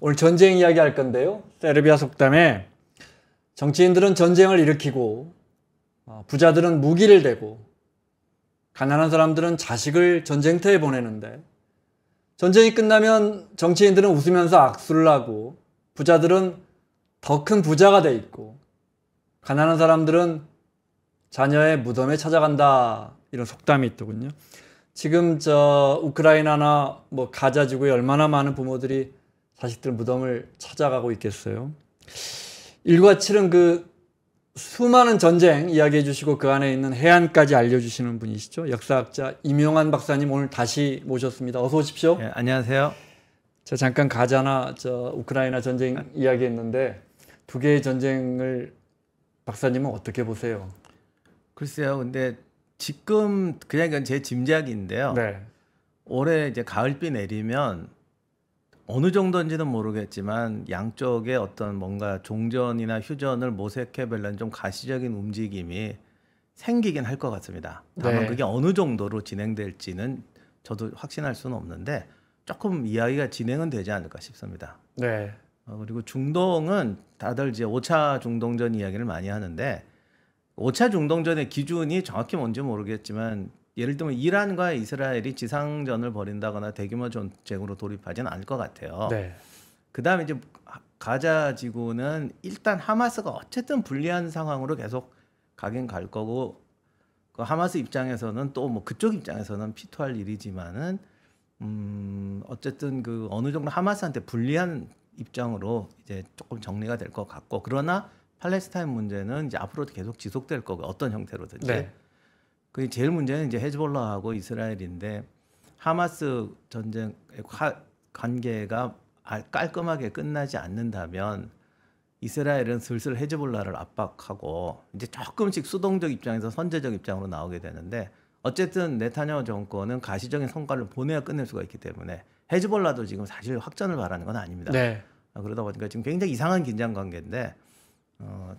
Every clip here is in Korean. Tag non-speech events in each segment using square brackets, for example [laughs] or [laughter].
오늘 전쟁 이야기 할 건데요. 세르비아 속담에 정치인들은 전쟁을 일으키고 어, 부자들은 무기를 대고 가난한 사람들은 자식을 전쟁터에 보내는데 전쟁이 끝나면 정치인들은 웃으면서 악수를 하고 부자들은 더 큰 부자가 돼 있고 가난한 사람들은 자녀의 무덤에 찾아간다 이런 속담이 있더군요. 지금 저 우크라이나나 뭐 가자 지구에 얼마나 많은 부모들이 자식들 무덤을 찾아가고 있겠어요. 1과 7은 그 수많은 전쟁 이야기해 주시고 그 안에 있는 해안까지 알려주시는 분이시죠. 역사학자 임용환 박사님 오늘 다시 모셨습니다. 어서 오십시오. 네, 안녕하세요. 제 잠깐 가자나 저 우크라이나 전쟁 이야기했는데 두 개의 전쟁을 박사님은 어떻게 보세요? 글쎄요. 근데 지금 그냥 제 짐작인데요. 네. 올해 이제 가을비 내리면 어느 정도인지는 모르겠지만 양쪽의 어떤 뭔가 종전이나 휴전을 모색해보려는 좀 가시적인 움직임이 생기긴 할 것 같습니다. 다만 네. 그게 어느 정도로 진행될지는 저도 확신할 수는 없는데 조금 이야기가 진행은 되지 않을까 싶습니다. 네. 어, 그리고 중동은 다들 이제 5차 중동전 이야기를 많이 하는데 5차 중동전의 기준이 정확히 뭔지 모르겠지만 예를 들면 이란과 이스라엘이 지상전을 벌인다거나 대규모 전쟁으로 돌입하지는 않을 것 같아요. 네. 그다음에 이제 가자 지구는 일단 하마스가 어쨌든 불리한 상황으로 계속 가긴 갈 거고 그 하마스 입장에서는 또 뭐 그쪽 입장에서는 피토할 일이지만은 음 어쨌든 그 어느 정도 하마스한테 불리한 입장으로 이제 조금 정리가 될 것 같고 그러나 팔레스타인 문제는 이제 앞으로도 계속 지속될 거고 어떤 형태로든지 네. 그 제일 문제는 이제 헤즈볼라하고 이스라엘인데 하마스 전쟁 의 관계가 아, 깔끔하게 끝나지 않는다면 이스라엘은 슬슬 헤즈볼라를 압박하고 이제 조금씩 수동적 입장에서 선제적 입장으로 나오게 되는데 어쨌든 네타냐후 정권은 가시적인 성과를 보내야 끝낼 수가 있기 때문에 헤즈볼라도 지금 사실 확전을 바라는 건 아닙니다. 네. 아, 그러다 보니까 지금 굉장히 이상한 긴장 관계인데 어,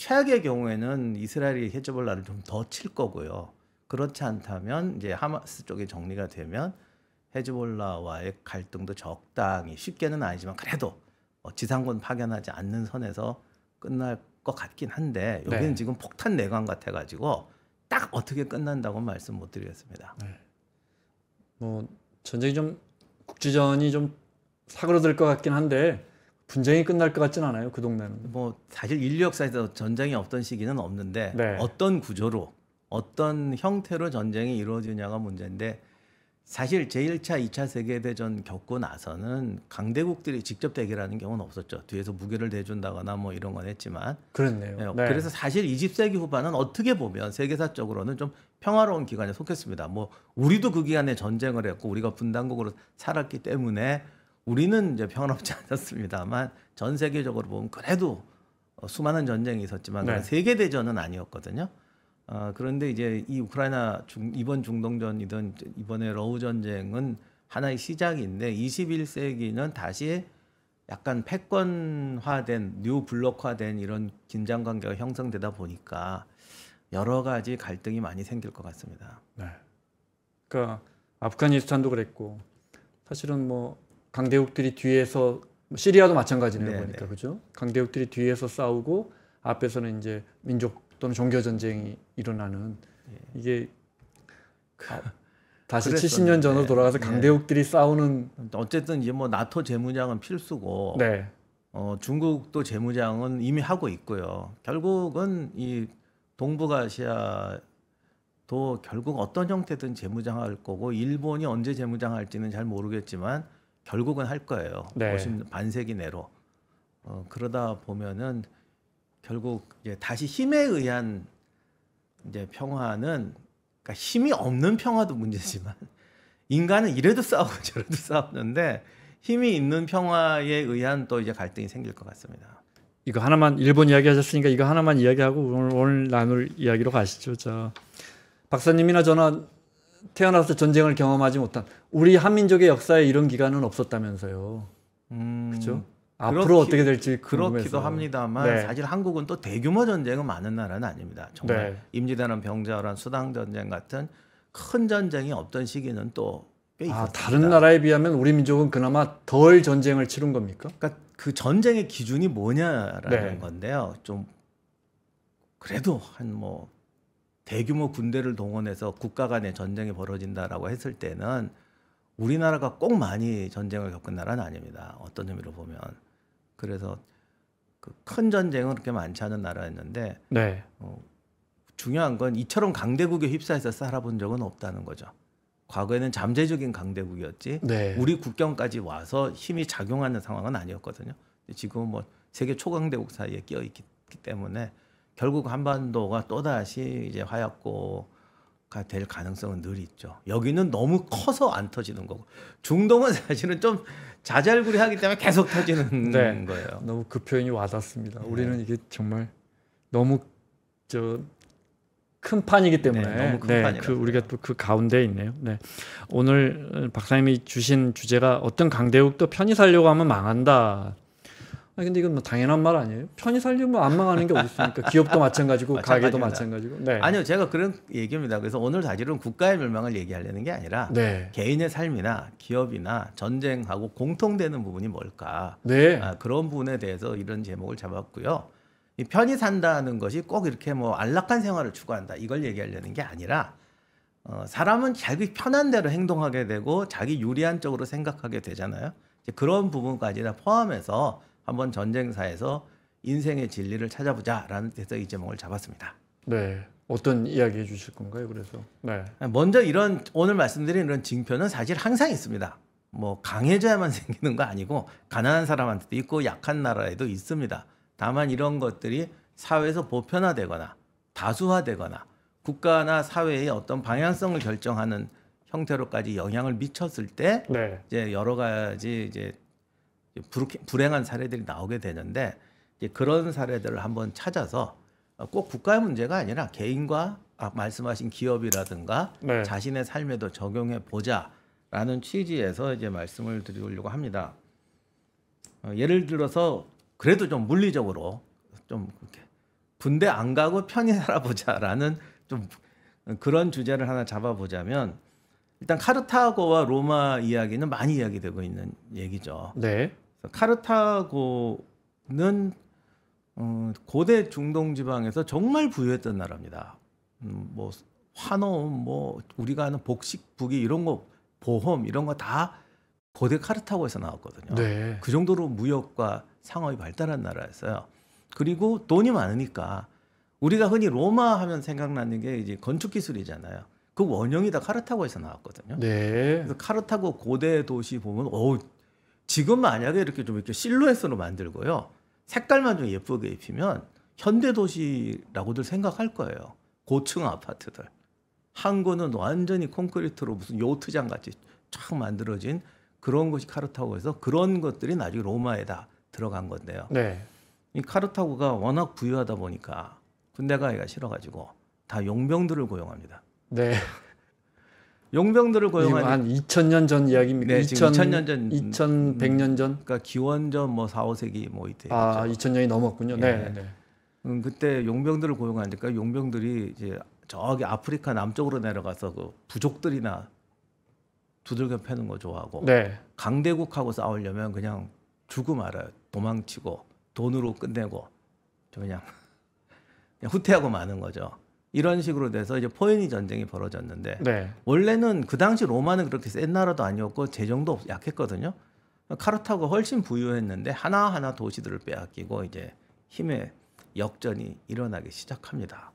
최악의 경우에는 이스라엘이 헤즈볼라를 좀 더 칠 거고요. 그렇지 않다면 이제 하마스 쪽이 정리가 되면 헤즈볼라와의 갈등도 적당히 쉽게는 아니지만 그래도 뭐 지상군 파견하지 않는 선에서 끝날 것 같긴 한데 여기는 네. 지금 폭탄 내관 같아가지고 딱 어떻게 끝난다고 말씀 못 드리겠습니다. 네. 뭐 전쟁이 좀 국지전이 좀 사그러들 것 같긴 한데 분쟁이 끝날 것 같진 않아요 그 동네는. 뭐 사실 인류 역사에서 전쟁이 없던 시기는 없는데 네. 어떤 구조로 어떤 형태로 전쟁이 이루어지냐가 문제인데 사실 제1차, 2차 세계대전 겪고 나서는 강대국들이 직접 대결하는 경우는 없었죠. 뒤에서 무기를 대준다거나 뭐 이런 건 했지만. 그렇네요. 예, 네. 그래서 사실 20세기 후반은 어떻게 보면 세계사적으로는 좀 평화로운 기간에 속했습니다. 뭐 우리도 그 기간에 전쟁을 했고 우리가 분단국으로 살았기 때문에 우리는 이제 평화롭지 [laughs] 않았습니다만 전 세계적으로 보면 그래도 어, 수많은 전쟁이 있었지만 네. 세계 대전은 아니었거든요. 어, 그런데 이제 이 우크라이나 중, 이번 중동전이든 이번에 러우 전쟁은 하나의 시작인데 21세기는 다시 약간 패권화된 뉴 블록화된 이런 긴장 관계가 형성되다 보니까 여러 가지 갈등이 많이 생길 것 같습니다. 네. 그러니까 아프가니스탄도 그랬고 사실은 뭐 강대국들이 뒤에서 시리아도 마찬가지네요 네네. 보니까 네. 그죠? 강대국들이 뒤에서 싸우고 앞에서는 이제 민족 또는 종교 전쟁이 일어나는 예. 이게 그 아, 다시 그랬었는 70년 전으로 돌아가서 예. 강대국들이 네. 싸우는 어쨌든 이제 뭐 나토 재무장은 필수고 네. 어, 중국도 재무장은 이미 하고 있고요. 결국은 이 동북아시아도 결국 어떤 형태든 재무장할 거고 일본이 언제 재무장할지는 잘 모르겠지만 결국은 할 거예요. 네. 50 반세기 내로. 어, 그러다 보면은 결국 이제 다시 힘에 의한 이제 평화는 그러니까 힘이 없는 평화도 문제지만 [laughs] 인간은 이래도 싸우고 [laughs] 저래도 싸우는데 힘이 있는 평화에 의한 또 이제 갈등이 생길 것 같습니다. 이거 하나만 일본 이야기 하셨으니까 이거 하나만 이야기하고 오늘, 오늘 나눌 이야기로 가시죠. 저 박사님이나 저는 태어나서 전쟁을 경험하지 못한 우리 한민족의 역사에 이런 기간은 없었다면서요. 음, 그렇죠? 앞으로 그렇기, 어떻게 될지 궁금해서. 그렇기도 합니다만 네. 사실 한국은 또 대규모 전쟁은 많은 나라는 아닙니다. 정말 네. 임진왜란 병자호란 수당 전쟁 같은 큰 전쟁이 없던 시기는 또꽤 아, 있었습니다. 아, 다른 나라에 비하면 우리 민족은 그나마 덜 전쟁을 치른 겁니까? 그러니까 그 전쟁의 기준이 뭐냐라는 네. 건데요. 좀 그래도 한뭐 대규모 군대를 동원해서 국가 간의 전쟁이 벌어진다라고 했을 때는 우리나라가 꼭 많이 전쟁을 겪은 나라는 아닙니다. 어떤 의미로 보면. 그래서 그 큰 전쟁은 그렇게 많지 않은 나라였는데 네. 어, 중요한 건 이처럼 강대국에 휩싸여서 살아본 적은 없다는 거죠. 과거에는 잠재적인 강대국이었지 네. 우리 국경까지 와서 힘이 작용하는 상황은 아니었거든요. 지금 은뭐 세계 초강대국 사이에 끼어 있기 때문에 결국 한반도가 또다시 이제 화약고가 될 가능성은 늘 있죠. 여기는 너무 커서 안 터지는 거고 중동은 사실은 좀 자잘구리하기 때문에 계속 터지는 [laughs] 네, 거예요. 너무 그 표현이 와닿습니다. 네. 우리는 이게 정말 너무 저큰 판이기 네, 때문에 네, 너무 큰판그 우리가 또 그 가운데 있네요. 네. 오늘 박사님이 주신 주제가 어떤 강대국도 편히 살려고 하면 망한다. 아 근데 이건 뭐 당연한 말 아니에요? 편히 살려면 안 망하는 게 어디 습니까 기업도 [laughs] 마찬가지고 가게도 마찬가지고. 네. 아니요, 제가 그런 얘기입니다. 그래서 오늘 사실은 국가의 멸망을 얘기하려는 게 아니라 네. 개인의 삶이나 기업이나 전쟁하고 공통되는 부분이 뭘까? 네. 아, 그런 부분에 대해서 이런 제목을 잡았고요. 이 편히 산다는 것이 꼭 이렇게 뭐 안락한 생활을 추구한다 이걸 얘기하려는 게 아니라 어, 사람은 자기 편한 대로 행동하게 되고 자기 유리한 쪽으로 생각하게 되잖아요. 이제 그런 부분까지 다 포함해서 한번 전쟁사에서 인생의 진리를 찾아보자라는 데서 이 제목을 잡았습니다. 네. 어떤 이야기 해주실 건가요? 그래서 네. 먼저 이런 오늘 말씀드린 이런 징표는 사실 항상 있습니다. 뭐 강해져야만 [laughs] 생기는 거 아니고 가난한 사람한테도 있고 약한 나라에도 있습니다. 다만 이런 것들이 사회에서 보편화되거나 다수화되거나 국가나 사회의 어떤 방향성을 결정하는 형태로까지 영향을 미쳤을 때 네. 이제 여러 가지 이제 불행한 사례들이 나오게 되는데 이제 그런 사례들을 한번 찾아서 꼭 국가의 문제가 아니라 개인과 아, 말씀하신 기업이라든가 네. 자신의 삶에도 적용해 보자라는 취지에서 이제 말씀을 드리려고 합니다. 어, 예를 들어서 그래도 좀 물리적으로 좀 군대 안 가고 편히 살아보자라는 좀 그런 주제를 하나 잡아보자면 일단 카르타고와 로마 이야기는 많이 이야기되고 있는 얘기죠. 네. 카르타고는 어, 고대 중동 지방에서 정말 부유했던 나라입니다. 음, 뭐 환호음, 뭐 우리가 하는 복식 부기 이런 거 보험 이런 거 다 고대 카르타고에서 나왔거든요. 네. 그 정도로 무역과 상업이 발달한 나라였어요. 그리고 돈이 많으니까 우리가 흔히 로마 하면 생각나는 게 이제 건축 기술이잖아요. 그 원형이 다 카르타고에서 나왔거든요. 네. 그래서 카르타고 고대 도시 보면 어우 지금 만약에 이렇게 좀 이렇게 실루엣으로 만들고요. 색깔만 좀 예쁘게 입히면 현대 도시라고들 생각할 거예요. 고층 아파트들. 한거는 완전히 콘크리트로 무슨 요트장 같이 쫙 만들어진 그런 것이 카르타고에서 그런 것들이 나중에 로마에다 들어간 건데요. 네. 이 카르타고가 워낙 부유하다 보니까 군대 가기가 싫어가지고 다 용병들을 고용합니다. 네. 용병들을 고용한 한 2000년 전 이야기입니까? 네, 2000, 2000년 전 2100년 전. 그러니까 기원전 뭐 4, 5세기 뭐 이때. 아, 2000년이 넘었군요. 예. 네. 네. 음, 그때 용병들을 고용하니까 용병들이 이제 저기 아프리카 남쪽으로 내려가서 그 부족들이나 두들겨 패는 거 좋아하고 네. 강대국하고 싸우려면 그냥 죽음 알아요 도망치고 돈으로 끝내고 저 그냥, [laughs] 그냥 후퇴하고 마는 거죠. 이런 식으로 돼서 이제 포에니 전쟁이 벌어졌는데 네. 원래는 그 당시 로마는 그렇게 센 나라도 아니었고 재정도 약했거든요. 카르타고 훨씬 부유했는데 하나하나 도시들을 빼앗기고 이제 힘의 역전이 일어나기 시작합니다.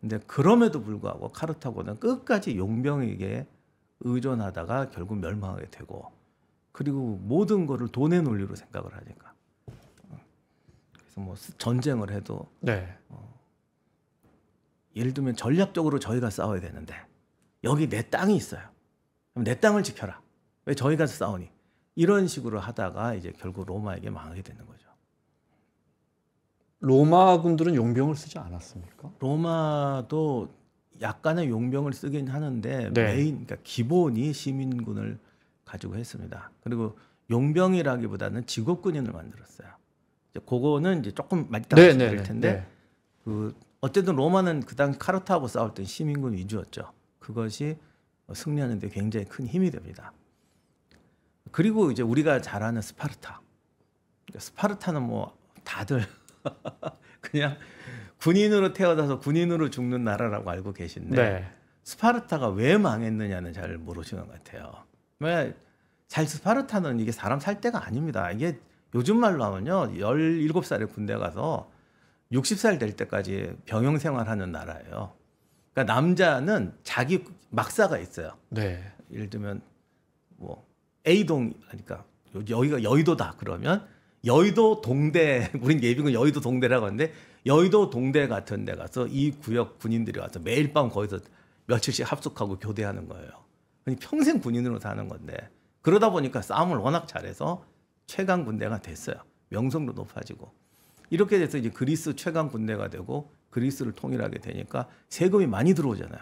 근데 그럼에도 불구하고 카르타고는 끝까지 용병에게 의존하다가 결국 멸망하게 되고 그리고 모든 거를 돈의 논리로 생각을 하니까 그래서 뭐 전쟁을 해도 네. 어, 예를 들면 전략적으로 저희가 싸워야 되는데 여기 내 땅이 있어요. 그럼 내 땅을 지켜라. 왜 저희가 싸우니? 이런 식으로 하다가 이제 결국 로마에게 망하게 되는 거죠. 로마군들은 용병을 쓰지 않았습니까? 로마도 약간의 용병을 쓰긴 하는데 네. 메인 그러니까 기본이 시민군을 가지고 했습니다. 그리고 용병이라기보다는 직업군인을 만들었어요. 이제 그거는 이제 조금 말따 네, 드릴 네, 네. 텐데 네. 그 어쨌든 로마는 그 당시 카르타고 싸울 땐 시민군 위주였죠. 그것이 승리하는 데 굉장히 큰 힘이 됩니다. 그리고 이제 우리가 잘 아는 스파르타. 스파르타는 뭐 다들 [laughs] 그냥 군인으로 태어나서 군인으로 죽는 나라라고 알고 계신데 네. 스파르타가 왜 망했느냐는 잘 모르시는 것 같아요. 왜 잘 스파르타는 이게 사람 살 때가 아닙니다. 이게 요즘 말로 하면요. 17살에 군대 가서 60살 될 때까지 병영 생활하는 나라예요. 그러니까 남자는 자기 막사가 있어요. 네. 예를 들면 뭐 A동 그러니까 여기가 여의도다 그러면 여의도 동대 [laughs] 우린 예비군 여의도 동대라고 하는데 여의도 동대 같은 데 가서 이 구역 군인들이 와서 매일 밤 거기서 며칠씩 합숙하고 교대하는 거예요. 평생 군인으로 사는 건데 그러다 보니까 싸움을 워낙 잘해서 최강 군대가 됐어요. 명성도 높아지고. 이렇게 돼서 이제 그리스 최강 군대가 되고 그리스를 통일하게 되니까 세금이 많이 들어오잖아요.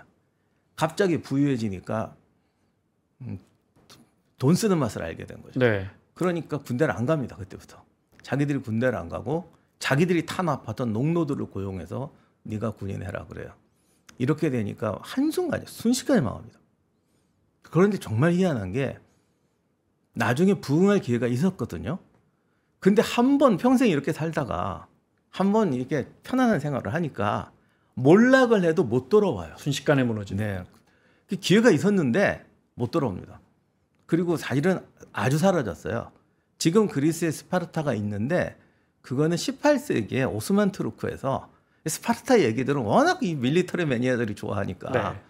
갑자기 부유해지니까 음, 돈 쓰는 맛을 알게 된 거죠. 네. 그러니까 군대를 안 갑니다. 그때부터 자기들이 군대를 안 가고 자기들이 탄압하던 농노들을 고용해서 네가 군인해라 그래요. 이렇게 되니까 한순간에 순식간에 망합니다. 그런데 정말 희한한 게 나중에 부흥할 기회가 있었거든요. 근데 한 번 평생 이렇게 살다가 한 번 이렇게 편안한 생활을 하니까 몰락을 해도 못 돌아와요. 순식간에 무너지네. 네. 그 기회가 있었는데 못 돌아옵니다. 그리고 사실은 아주 사라졌어요. 지금 그리스의 스파르타가 있는데 그거는 18세기에 오스만 투르크에서 스파르타 얘기들은 워낙 이 밀리터리 매니아들이 좋아하니까 네.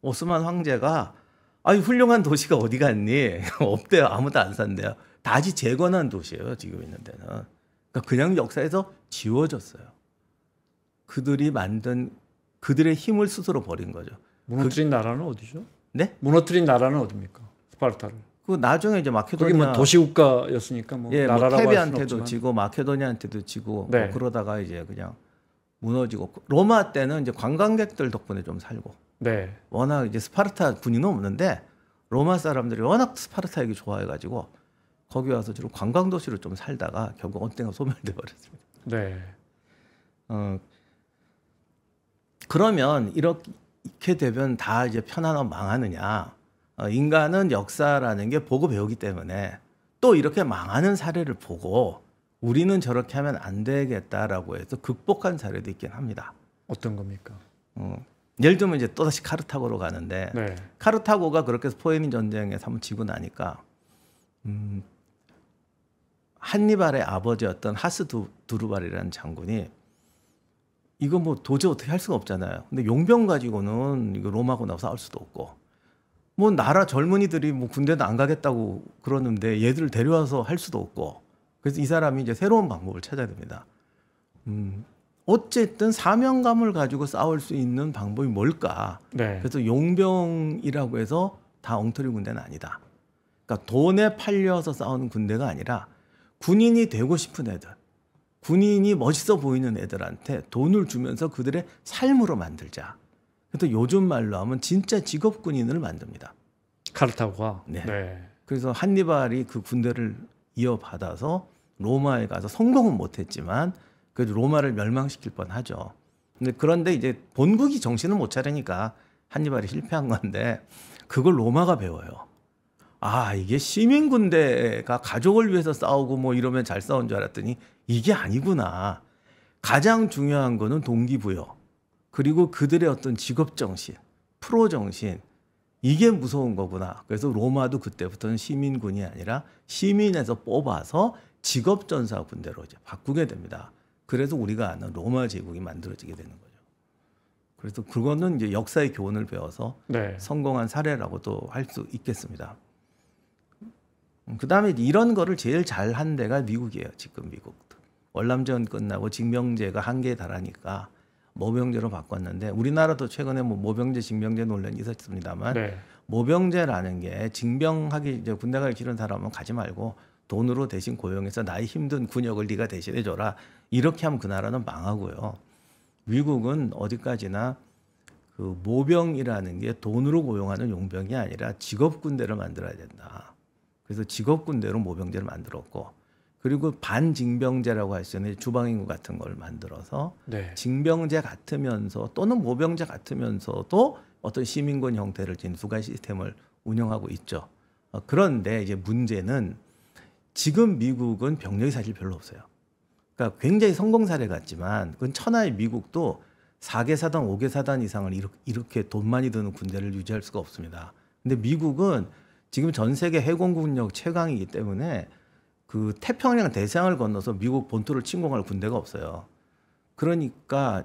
오스만 황제가 아유 훌륭한 도시가 어디 갔니? [laughs] 없대요. 아무도 안 산대요. 다시 재건한 도시예요. 지금 있는 데는. 그러니까 그냥 역사에서 지워졌어요. 그들이 만든 그들의 힘을 스스로 버린 거죠. 무너뜨린 그, 나라는 어디죠? 네? 무너뜨린 나라는 어디니까 스파르타를. 그 나중에 이제 마케도니아 거기 뭐 도시 국가였으니까 뭐 예, 뭐 나라라고 뭐테비한테도 지고 마케도니아한테도 지고 뭐 네. 뭐 그러다가 이제 그냥 무너지고 로마 때는 이제 관광객들 덕분에 좀 살고 네. 워낙 이제 스파르타 군인은 없는데 로마 사람들이 워낙 스파르타 얘기 좋아해가지고 거기 와서 주로 관광 도시로 좀 살다가 결국 언젠가 소멸돼 버렸습니다. 네. 어, 그러면 이렇게 되면 다 이제 편안하 망하느냐? 어, 인간은 역사라는 게 보고 배우기 때문에 또 이렇게 망하는 사례를 보고 우리는 저렇게 하면 안 되겠다라고 해서 극복한 사례도 있긴 합니다. 어떤 겁니까? 어, 예를 들면 이제 또다시 카르타고로 가는데 네. 카르타고가 그렇게 해서 포에니 전쟁에서 한번 지고 나니까 음, 한니발의 아버지였던 하스 두, 두루발이라는 장군이 이거 뭐 도저히 어떻게 할 수가 없잖아요. 근데 용병 가지고는 이거 롬하고 나서 싸울 수도 없고 뭐 나라 젊은이들이 뭐 군대도 안 가겠다고 그러는데 얘들을 데려와서 할 수도 없고 그래서 이 사람이 이제 새로운 방법을 찾아야 됩니다. 음, 어쨌든 사명감을 가지고 싸울 수 있는 방법이 뭘까? 네. 그래서 용병이라고 해서 다 엉터리 군대는 아니다. 그러니까 돈에 팔려서 싸우는 군대가 아니라 군인이 되고 싶은 애들, 군인이 멋있어 보이는 애들한테 돈을 주면서 그들의 삶으로 만들자. 그래서 요즘 말로 하면 진짜 직업 군인을 만듭니다. 카르타고가. 네. 네. 그래서 한니발이 그 군대를 이어받아서 로마에 가서 성공은 못했지만 그래도 로마를 멸망시킬 뻔하죠. 근데 그런데 이제 본국이 정신을 못 차리니까 한니발이 실패한 건데 그걸 로마가 배워요. 아, 이게 시민군대가 가족을 위해서 싸우고 뭐 이러면 잘 싸운 줄 알았더니 이게 아니구나. 가장 중요한 거는 동기부여. 그리고 그들의 어떤 직업정신, 프로정신. 이게 무서운 거구나. 그래서 로마도 그때부터는 시민군이 아니라 시민에서 뽑아서 직업전사 군대로 이제 바꾸게 됩니다. 그래서 우리가 아는 로마 제국이 만들어지게 되는 거죠. 그래서 그거는 이제 역사의 교훈을 배워서 네. 성공한 사례라고도 할 수 있겠습니다. 음, 그 다음에 이런 거를 제일 잘한 데가 미국이에요. 지금 미국도. 월남전 끝나고 징병제가 한계에 달하니까 모병제로 바꿨는데 우리나라도 최근에 뭐 모병제, 징병제 논란이 있었습니다만 네. 모병제라는 게 징병하기 이제 군대 갈기 싫은 사람은 가지 말고 돈으로 대신 고용해서 나의 힘든 군역을 네가 대신해 줘라. 이렇게 하면 그 나라는 망하고요. 미국은 어디까지나 그 모병이라는 게 돈으로 고용하는 용병이 아니라 직업 군대를 만들어야 된다. 그래서 직업군대로 모병제를 만들었고 그리고 반징병제라고 할 수 있는 주방인구 같은 걸 만들어서 네. 징병제 같으면서 또는 모병제 같으면서도 어떤 시민권 형태를 지닌 수가 시스템을 운영하고 있죠. 어, 그런데 이제 문제는 지금 미국은 병력이 사실 별로 없어요. 그러니까 굉장히 성공 사례 같지만 그건 천하의 미국도 4개 사단, 5개 사단 이상을 이렇게 돈 많이 드는 군대를 유지할 수가 없습니다. 근데 미국은 지금 전 세계 해군국력 최강이기 때문에 그 태평양 대서양을 건너서 미국 본토를 침공할 군대가 없어요. 그러니까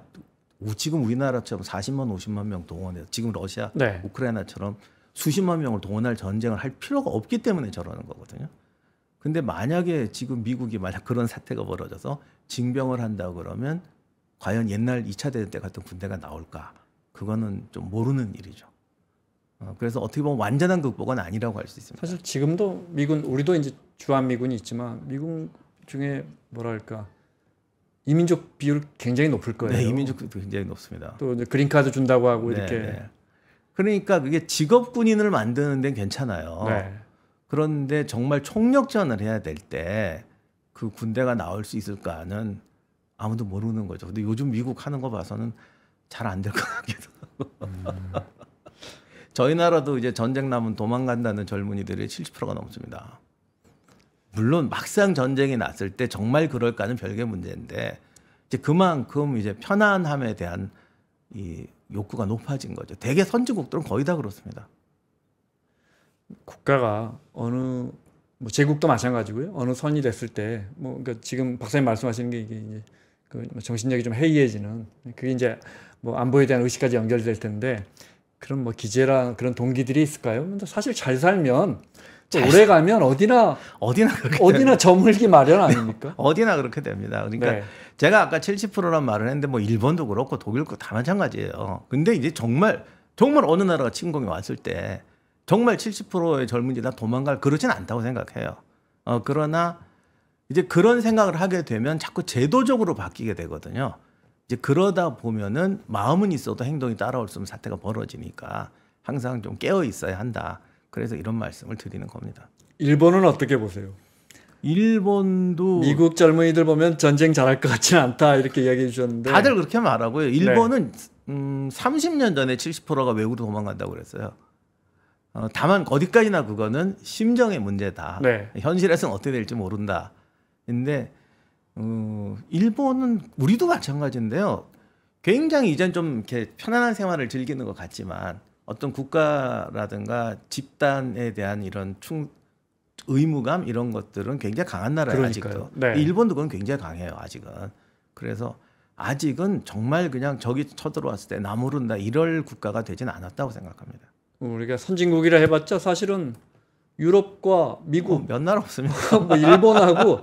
지금 우리나라처럼 40만 50만 명 동원해서 지금 러시아 네. 우크라이나처럼 수십만 명을 동원할 전쟁을 할 필요가 없기 때문에 저러는 거거든요. 근데 만약에 지금 미국이 만약 그런 사태가 벌어져서 징병을 한다 그러면 과연 옛날 2차 대전 때 같은 군대가 나올까? 그거는 좀 모르는 일이죠. 어, 그래서 어떻게 보면 완전한 극복은 아니라고 할 수 있습니다. 사실 지금도 미군 우리도 이제 주한 미군이 있지만 미군 중에 뭐랄까 이민족 비율 굉장히 높을 거예요. 네, 이민족도 굉장히 높습니다. 또 이제 그린카드 준다고 하고 네, 이렇게. 네. 그러니까 그게 직업 군인을 만드는 데는 괜찮아요. 네. 그런데 정말 총력전을 해야 될 때 그 군대가 나올 수 있을까는 아무도 모르는 거죠. 근데 요즘 미국 하는 거 봐서는 잘 안 될 것 같기도 하고. 음. 저희 나라도 이제 전쟁 나면 도망간다는 젊은이들이 70%가 넘습니다. 물론 막상 전쟁이 났을 때 정말 그럴까는 별개 문제인데 이제 그만큼 이제 편안함에 대한 이 욕구가 높아진 거죠. 대개 선진국들은 거의 다 그렇습니다. 국가가 어느 뭐 제국도 마찬가지고요. 어느 선이 됐을 때 뭐 그러니까 지금 박사님 말씀하시는 게 이게 이제 그 정신력이 좀 해이해지는 그게 이제 뭐 안보에 대한 의식까지 연결될 텐데 그런 뭐 기재랑 그런 동기들이 있을까요? 사실 잘 살면 잘 오래 가면 어디나 어디나 어디나 저물기 마련 아닙니까? [laughs] 어디나 그렇게 됩니다. 그러니까 네. 제가 아까 70%란 말을 했는데 뭐 일본도 그렇고 독일도 다 마찬가지예요. 근데 이제 정말 정말 어느 나라가 침공이 왔을 때 정말 70%의 젊은이들 도망갈 그러진 않다고 생각해요. 어 그러나 이제 그런 생각을 하게 되면 자꾸 제도적으로 바뀌게 되거든요. 이제 그러다 보면은 마음은 있어도 행동이 따라올 수 없는 사태가 벌어지니까 항상 좀 깨어 있어야 한다. 그래서 이런 말씀을 드리는 겁니다. 일본은 어떻게 보세요? 일본도 미국 젊은이들 보면 전쟁 잘할 것 같지는 않다 이렇게 이야기해 주셨는데 다들 그렇게 말하고요. 네. 일본은 네. 음, 30년 전에 70%가 외국으로 도망간다고 그랬어요. 어, 다만 어디까지나 그거는 심정의 문제다. 네. 현실에서는 어떻게 될지 모른다. 근데 어, 일본은 우리도 마찬가지인데요. 굉장히 이젠 좀 이렇게 편안한 생활을 즐기는 것 같지만 어떤 국가라든가 집단에 대한 이런 충 의무감 이런 것들은 굉장히 강한 나라예요 요 아직도. 네. 일본도 그건 굉장히 강해요 아직은. 그래서 아직은 정말 그냥 저기 쳐들어왔을 때 나무른다 이럴 국가가 되진 않았다고 생각합니다. 음, 우리가 선진국이라 해봤자 사실은 유럽과 미국 어, 몇나 라 없습니다. 뭐 일본하고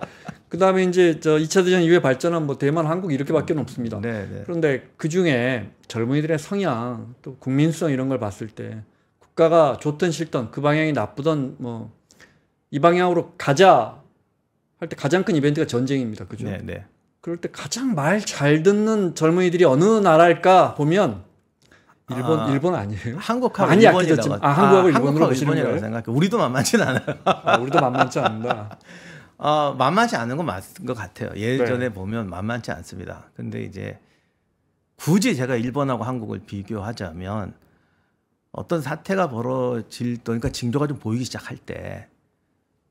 그 다음에 이제 저 2차 대전 이후에 발전한 뭐 대만, 한국 이렇게밖에 음. 없습니다. 네네. 네. 그런데 그 중에 젊은이들의 성향, 또 국민성 이런 걸 봤을 때 국가가 좋든 싫든 그 방향이 나쁘든 뭐 이 방향으로 가자 할 때 가장 큰 이벤트가 전쟁입니다. 그죠? 네네. 네. 그럴 때 가장 말 잘 듣는 젊은이들이 어느 나라일까 보면 일본 아, 일본 아니에요? 한국하고 많이 약해졌지만 아, 한국하고 아, 일본으로 보시는 거예요? 생각해. 우리도 만만치 않아요. 아, 우리도 만만치 않다. [laughs] 어, 만만치 않은 건 맞는 것 같아요. 예전에 네. 보면 만만치 않습니다. 근데 이제 굳이 제가 일본하고 한국을 비교하자면 어떤 사태가 벌어질 때, 그러니까 징조가 좀 보이기 시작할 때,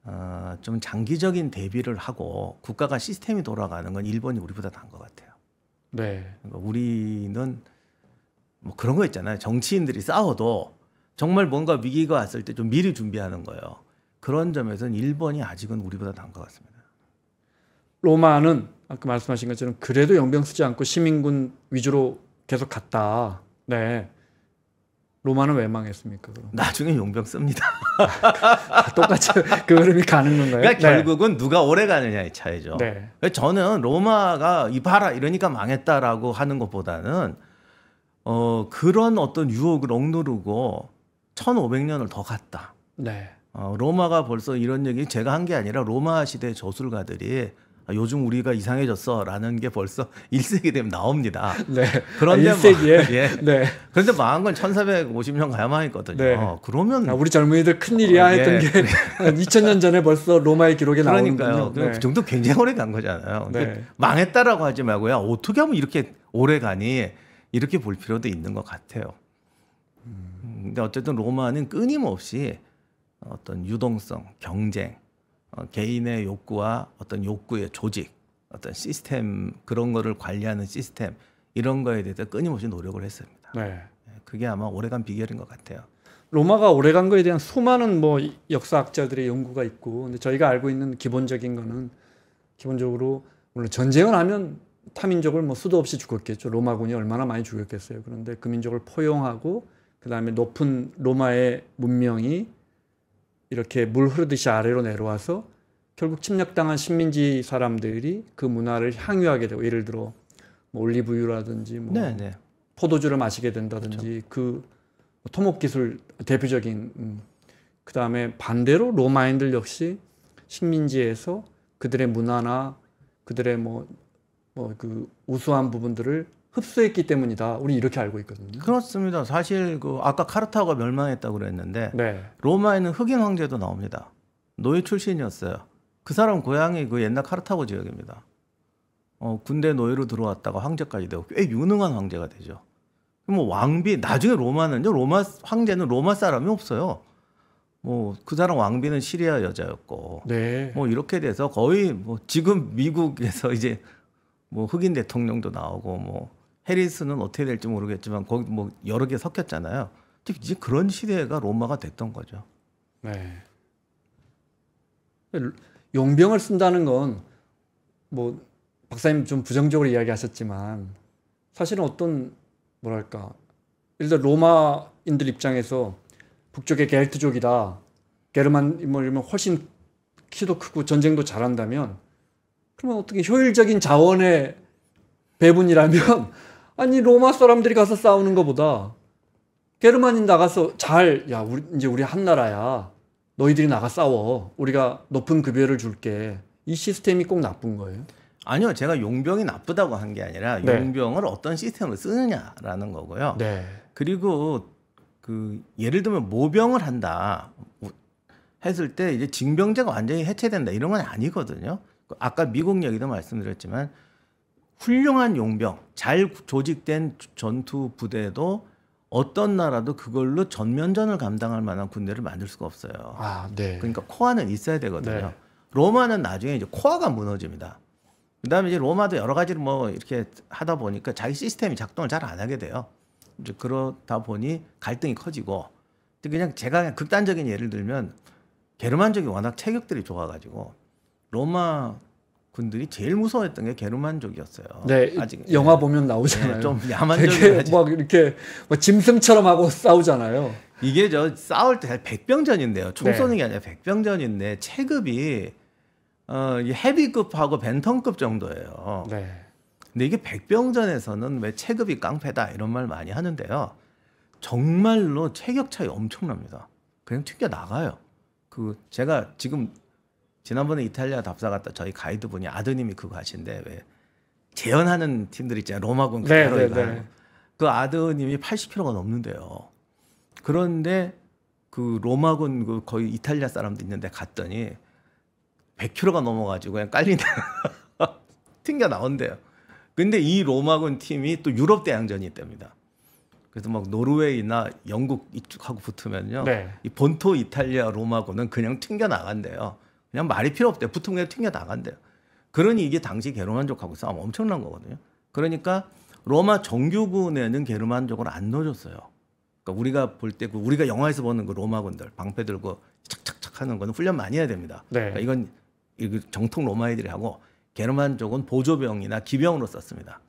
어, 좀 장기적인 대비를 하고 국가가 시스템이 돌아가는 건 일본이 우리보다 나은 것 같아요. 네. 그러니까 우리는 뭐 그런 거 있잖아요. 정치인들이 싸워도 정말 뭔가 위기가 왔을 때 좀 미리 준비하는 거예요. 그런 점에서는 일본이 아직은 우리보다 나은 것 같습니다. 로마는 아까 말씀하신 것처럼 그래도 영병 쓰지 않고 시민군 위주로 계속 갔다. 네. 로마는 왜 망했습니까? 그럼? 나중에 용병 씁니다. [laughs] 똑같이 그 흐름이 가는 건가요? 그러니까 네. 결국은 누가 오래 가느냐의 차이죠. 네. 그러니까 저는 로마가 이 봐라 이러니까 망했다라고 하는 것보다는 어, 그런 어떤 유혹을 억누르고 1500년을 더 갔다. 네. 어, 로마가 벌써 이런 얘기 제가 한 게 아니라 로마 시대 저술가들이 아, 요즘 우리가 이상해졌어라는 게 벌써 1세기 [laughs] 되면 나옵니다. 네. 그런데 아, 1세기에 예. 네. 그런데 망한 건 1450년 가야만 했거든요. 네. 그러면 아, 우리 젊은이들 큰일이야 어, 예. 했던 게 2000년 [laughs] 전에 벌써 로마의 기록에 나오니까요. 네. 그 정도 굉장히 오래 간 거잖아요. 네. 망했다라고 하지 말고요. 어떻게 하면 이렇게 오래 가니 이렇게 볼 필요도 있는 것 같아요. 음. 음 근데 어쨌든 로마는 끊임없이 어떤 유동성, 경쟁, 어, 개인의 욕구와 어떤 욕구의 조직, 어떤 시스템 그런 거를 관리하는 시스템 이런 거에 대해서 끊임없이 노력을 했습니다. 네. 예, 그게 아마 오래간 비결인 것 같아요. 로마가 오래간 거에 대한 수많은 뭐 역사학자들의 연구가 있고 근데 저희가 알고 있는 기본적인 거는 기본적으로 물론 전쟁을 하면 타민족을 뭐 수도 없이 죽었겠죠. 로마군이 얼마나 많이 죽였겠어요. 그런데 그 민족을 포용하고 그다음에 높은 로마의 문명이 이렇게 물 흐르듯이 아래로 내려와서 결국 침략당한 식민지 사람들이 그 문화를 향유하게 되고 예를 들어 뭐 올리브유라든지 뭐 네네. 네. 포도주를 마시게 된다든지 그렇죠. 그 뭐 토목 기술 대표적인 음. 그 다음에 반대로 로마인들 역시 식민지에서 그들의 문화나 그들의 뭐뭐그 우수한 부분들을 흡수했기 때문이다. 우리 이렇게 알고 있거든요. 그렇습니다. 사실 그 아까 카르타고가 멸망했다고 그랬는데 네. 로마에는 흑인 황제도 나옵니다. 노예 출신이었어요. 그 사람 고향이 그 옛날 카르타고 지역입니다. 어, 군대 노예로 들어왔다가 황제까지 되고 꽤 유능한 황제가 되죠. 뭐 왕비 나중에 로마는요. 로마 황제는 로마 사람이 없어요. 뭐 그 사람 왕비는 시리아 여자였고 네. 뭐 이렇게 돼서 거의 뭐 지금 미국에서 이제 뭐 흑인 대통령도 나오고 뭐 해리스는 어떻게 될지 모르겠지만 거기 뭐 여러 개 섞였잖아요. 이제 그런 시대가 로마가 됐던 거죠. 네. 용병을 쓴다는 건 뭐 박사님 좀 부정적으로 이야기하셨지만 사실은 어떤 뭐랄까 예를 들어 로마인들 입장에서 북쪽의 겔트족이다 게르만 뭐 이면 훨씬 키도 크고 전쟁도 잘한다면 그러면 어떻게 효율적인 자원의 배분이라면 아니 로마 사람들이 가서 싸우는 것보다 게르만인 나가서 잘 야 우리 이제 우리 한 나라야 너희들이 나가 싸워 우리가 높은 급여를 줄게 이 시스템이 꼭 나쁜 거예요? 아니요, 제가 용병이 나쁘다고 한 게 아니라 네. 용병을 어떤 시스템을 쓰느냐라는 거고요. 네. 그리고 그 예를 들면 모병을 한다 했을 때 이제 징병제가 완전히 해체된다 이런 건 아니거든요. 아까 미국 얘기도 말씀드렸지만 훌륭한 용병, 잘 조직된 전투 부대도 어떤 나라도 그걸로 전면전을 감당할 만한 군대를 만들 수가 없어요. 아, 네. 그러니까 코아는 있어야 되거든요. 네. 로마는 나중에 이제 코아가 무너집니다. 그다음에 이제 로마도 여러 가지를 뭐 이렇게 하다 보니까 자기 시스템이 작동을 잘 안 하게 돼요. 이제 그러다 보니 갈등이 커지고 근데 그냥 제가 그냥 극단적인 예를 들면 게르만족이 워낙 체격들이 좋아가지고 로마 분들이 제일 무서워했던 게 게르만족이었어요. 네, 아직 영화 네. 보면 나오잖아요. 네, 좀야만적이막 이렇게 뭐 짐승처럼 하고 싸우잖아요. 이게 저 싸울 때 백병전인데요. 총 네. 쏘는 게 아니라 백병전인데 체급이 어, 헤비급하고 벤턴급 정도예요. 네. 근데 이게 백병전에서는 왜 체급이 깡패다 이런 말 많이 하는데요. 정말로 체격 차이 엄청납니다. 그냥 튕겨 나가요. 그 제가 지금 지난번에 이탈리아 답사 갔다 저희 가이드 분이 아드님이 그거 하신데 왜 재현하는 팀들 있잖아요. 로마군 네, 네, 네. 그 아드님이 80kg가 넘는데요. 그런데 그 로마군 그 거의 이탈리아 사람도 있는데 갔더니 100kg가 넘어가지고 그냥 깔린다. [laughs] 튕겨 나온대요. 근데 이 로마군 팀이 또 유럽 대항전이 됩니다 그래서 막 노르웨이나 영국 이쪽하고 붙으면요. 네. 이 본토 이탈리아 로마군은 그냥 튕겨 나간대요. 그냥 말이 필요 없대요. 붙으면 그냥 튕겨 나간대요. 그러니 이게 당시 게르만족하고 싸움 엄청난 거거든요. 그러니까 로마 정규군에는 게르만족을 안 넣어줬어요. 그러니까 우리가 볼 때 그 우리가 영화에서 보는 그 로마군들 방패 들고 착착착 하는 거는 훈련 많이 해야 됩니다. 네. 그러니까 이건 그 정통 로마애들이 하고 게르만 족은 보조병이나 기병으로 썼습니다.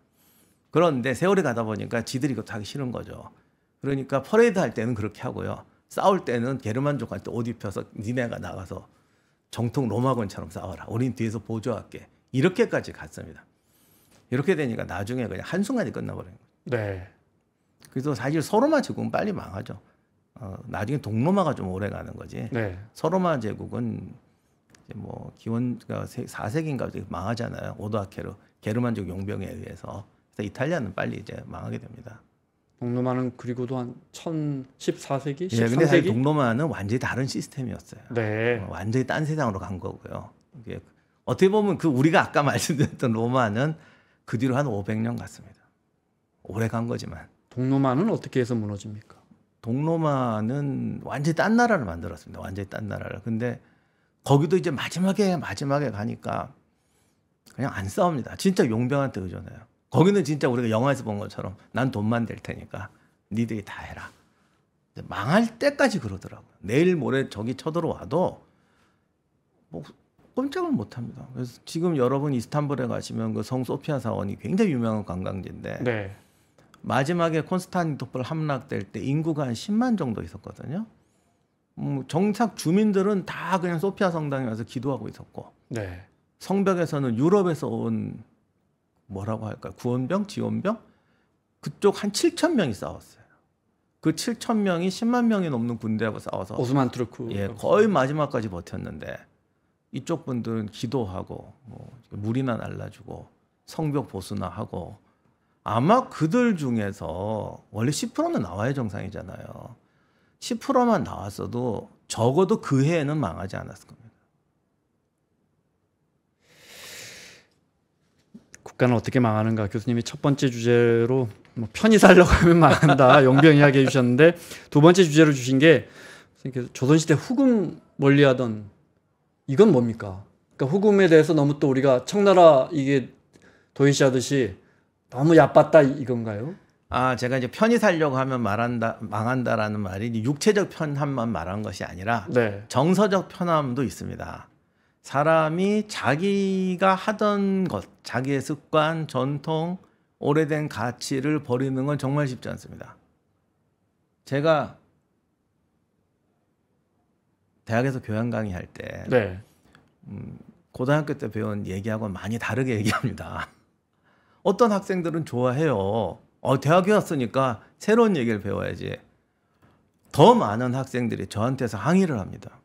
그런데 세월이 가다 보니까 지들이 이것도 하기 싫은 거죠. 그러니까 퍼레이드 할 때는 그렇게 하고요. 싸울 때는 게르만족한테 옷 입혀서 니네가 나가서 정통 로마군처럼 싸워라. 우린 뒤에서 보조할게. 이렇게까지 갔습니다. 이렇게 되니까 나중에 그냥 한순간에 끝나버린 거죠. 네. 그래서 사실 서로마 제국은 빨리 망하죠. 어, 나중에 동로마가 좀 오래 가는 거지. 네. 서로마 제국은 이제 뭐 기원 4세기인가 그러니까 망하잖아요. 오도아케르 게르만족 용병에 의해서. 그래서 이탈리아는 빨리 이제 망하게 됩니다. 동로마는 그리고도 한 1014세기, 13세기. 예, 근데 사실 동로마는 완전히 다른 시스템이었어요. 네. 어, 완전히 딴 세상으로 간 거고요. 이게 어떻게 보면 그 우리가 아까 [laughs] 말씀드렸던 로마는 그 뒤로 한 500년 갔습니다. 오래 간 거지만. 동로마는 어떻게 해서 무너집니까? 동로마는 완전히 딴 나라를 만들었습니다. 완전히 딴 나라를. 근데 거기도 이제 마지막에 마지막에 가니까 그냥 안 싸웁니다. 진짜 용병한테 의존해요. 거기는 진짜 우리가 영화에서 본 것처럼 난 돈만 될 테니까 니들이 다 해라. 망할 때까지 그러더라고요. 내일 모레 저기 쳐들어와도 뭐 꼼짝을 못 합니다. 그래서 지금 여러분 이스탄불에 가시면 그 성 소피아 사원이 굉장히 유명한 관광지인데 네. 마지막에 콘스탄티노플 함락될 때 인구가 한 10만 정도 있었거든요. 음, 정착 주민들은 다 그냥 소피아 성당에 와서 기도하고 있었고 네. 성벽에서는 유럽에서 온 뭐라고 할까요? 구원병, 지원병 그쪽 한 7천 명이 싸웠어요. 그 7천 명이 10만 명이 넘는 군대하고 싸워서 오스만 트루크 예 거의 마지막까지 버텼는데 이쪽 분들은 기도하고 뭐 물이나 날라주고 성벽 보수나 하고 아마 그들 중에서 원래 10%는 나와야 정상이잖아요. 10%만 나왔어도 적어도 그 해에는 망하지 않았을 겁니다. 국가는 어떻게 망하는가 교수님이 첫 번째 주제로 뭐 편히 살려고 하면 망한다 용병 [laughs] 이야기 해주셨는데 두 번째 주제로 주신 게 선생님께서 조선시대 후금 멀리하던 이건 뭡니까? 그러니까 후금에 대해서 너무 또 우리가 청나라 이게 도의시하듯이 너무 얕봤다 이건가요? 아 제가 이제 편히 살려고 하면 말한다 망한다라는 말이 육체적 편함만 말한 것이 아니라 네. 정서적 편함도 있습니다. 사람이 자기가 하던 것, 자기의 습관, 전통, 오래된 가치를 버리는 건 정말 쉽지 않습니다. 제가 대학에서 교양 강의할 때 네. 음, 고등학교 때 배운 얘기하고 많이 다르게 얘기합니다. [laughs] 어떤 학생들은 좋아해요. 어, 대학에 왔으니까 새로운 얘기를 배워야지. 더 많은 학생들이 저한테서 항의를 합니다.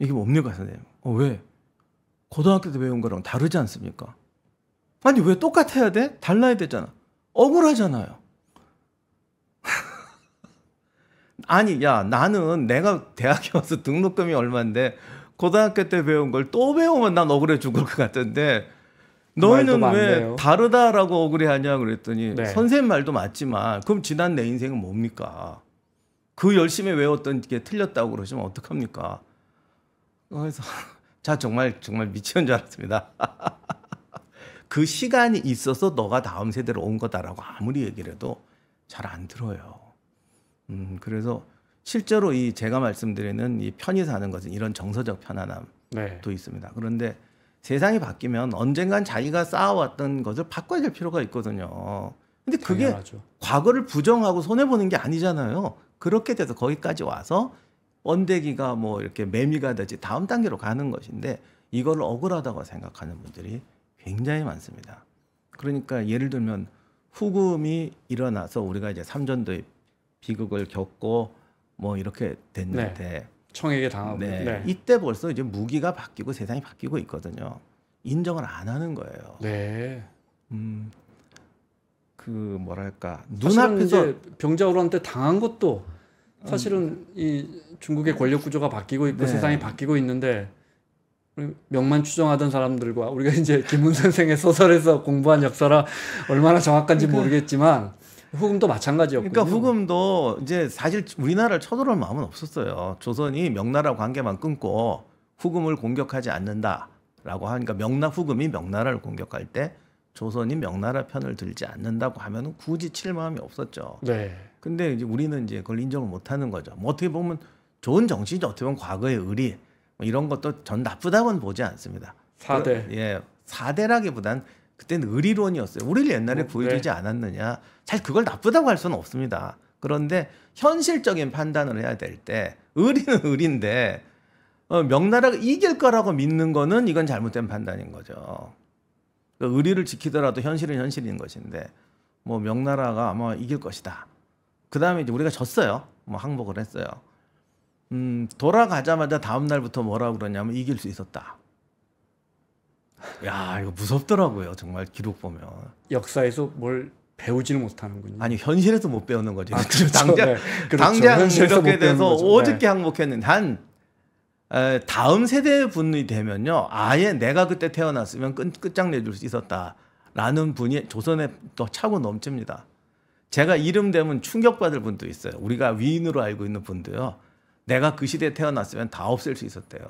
이게 뭡니까, 선생님? 어, 왜? 고등학교 때 배운 거랑 다르지 않습니까? 아니 왜 똑같아야 돼? 달라야 되잖아. 억울하잖아요. [laughs] 아니 야 나는 내가 대학에 와서 등록금이 얼만데 고등학교 때 배운 걸 또 배우면 난 억울해 죽을 것 같은데 너희는 왜 다르다라고 억울해하냐 그랬더니 네. 선생님 말도 맞지만 그럼 지난 내 인생은 뭡니까? 그 열심히 외웠던 게 틀렸다고 그러시면 어떡합니까? 그래서 자, 정말, 정말 미치는 줄 알았습니다. [laughs] 그 시간이 있어서 너가 다음 세대로 온 거다라고 아무리 얘기를 해도 잘 안 들어요. 음, 그래서 실제로 이 제가 말씀드리는 이 편히 사는 것은 이런 정서적 편안함도 네. 있습니다. 그런데 세상이 바뀌면 언젠간 자기가 쌓아왔던 것을 바꿔야 될 필요가 있거든요. 근데 그게 당연하죠. 과거를 부정하고 손해보는 게 아니잖아요. 그렇게 돼서 거기까지 와서 번데기가 뭐 이렇게 매미가 되지 다음 단계로 가는 것인데 이걸 억울하다고 생각하는 분들이 굉장히 많습니다. 그러니까 예를 들면 후금이 일어나서 우리가 이제 삼전도의 비극을 겪고 뭐 이렇게 됐는데 네. 청에게 당하고 네. 네. 이때 벌써 이제 무기가 바뀌고 세상이 바뀌고 있거든요. 인정을 안 하는 거예요. 네. 음. 그 뭐랄까 눈앞에서 병자호란때 당한 것도 사실은 음. 이 중국의 권력 구조가 바뀌고 있고 네. 세상이 바뀌고 있는데 명만 추정하던 사람들과 우리가 이제 김문 선생의 소설에서 공부한 역사라 얼마나 정확한지 그러니까 모르겠지만 후금도 마찬가지였고 그러니까 후금도 이제 사실 우리나라를 쳐들어올 마음은 없었어요. 조선이 명나라 관계만 끊고 후금을 공격하지 않는다라고 하니까 그러니까 명나 후금이 명나라를 공격할 때 조선이 명나라 편을 들지 않는다고 하면은 굳이 칠 마음이 없었죠. 네. 근데 이제 우리는 이제 그걸 인정을 못 하는 거죠. 뭐 어떻게 보면 좋은 정치죠. 어떻게 보면 과거의 의리 뭐 이런 것도 전 나쁘다고는 보지 않습니다. 사대 그, 예, 사대라기보단 그때는 의리론이었어요. 우리를 옛날에 뭐, 어, 보여주지 네. 않았느냐. 사실 그걸 나쁘다고 할 수는 없습니다. 그런데 현실적인 판단을 해야 될 때 의리는 [laughs] 의리인데 어, 명나라가 이길 거라고 믿는 거는 이건 잘못된 판단인 거죠. 그러니까 의리를 지키더라도 현실은 현실인 것인데 뭐 명나라가 아마 이길 것이다. 그 다음에 이제 우리가 졌어요. 뭐 항복을 했어요. 음, 돌아가자마자 다음 날부터 뭐라고 그러냐면 이길 수 있었다. 야, 이거 무섭더라고요. 정말 기록 보면. 역사에서 뭘 배우지는 못하는군요. 아니 현실에서 못 배우는 거지. 아, [laughs] 그렇죠. 당장 네. 그렇죠. 당장 이렇게 돼서 어저께 네. 항복했는데 한 에, 다음 세대 분이 되면요, 아예 내가 그때 태어났으면 끝 끝장내줄 수 있었다라는 분이 조선에 또 차고 넘칩니다. 제가 이름 되면 충격받을 분도 있어요. 우리가 위인으로 알고 있는 분도요. 내가 그 시대에 태어났으면 다 없앨 수 있었대요.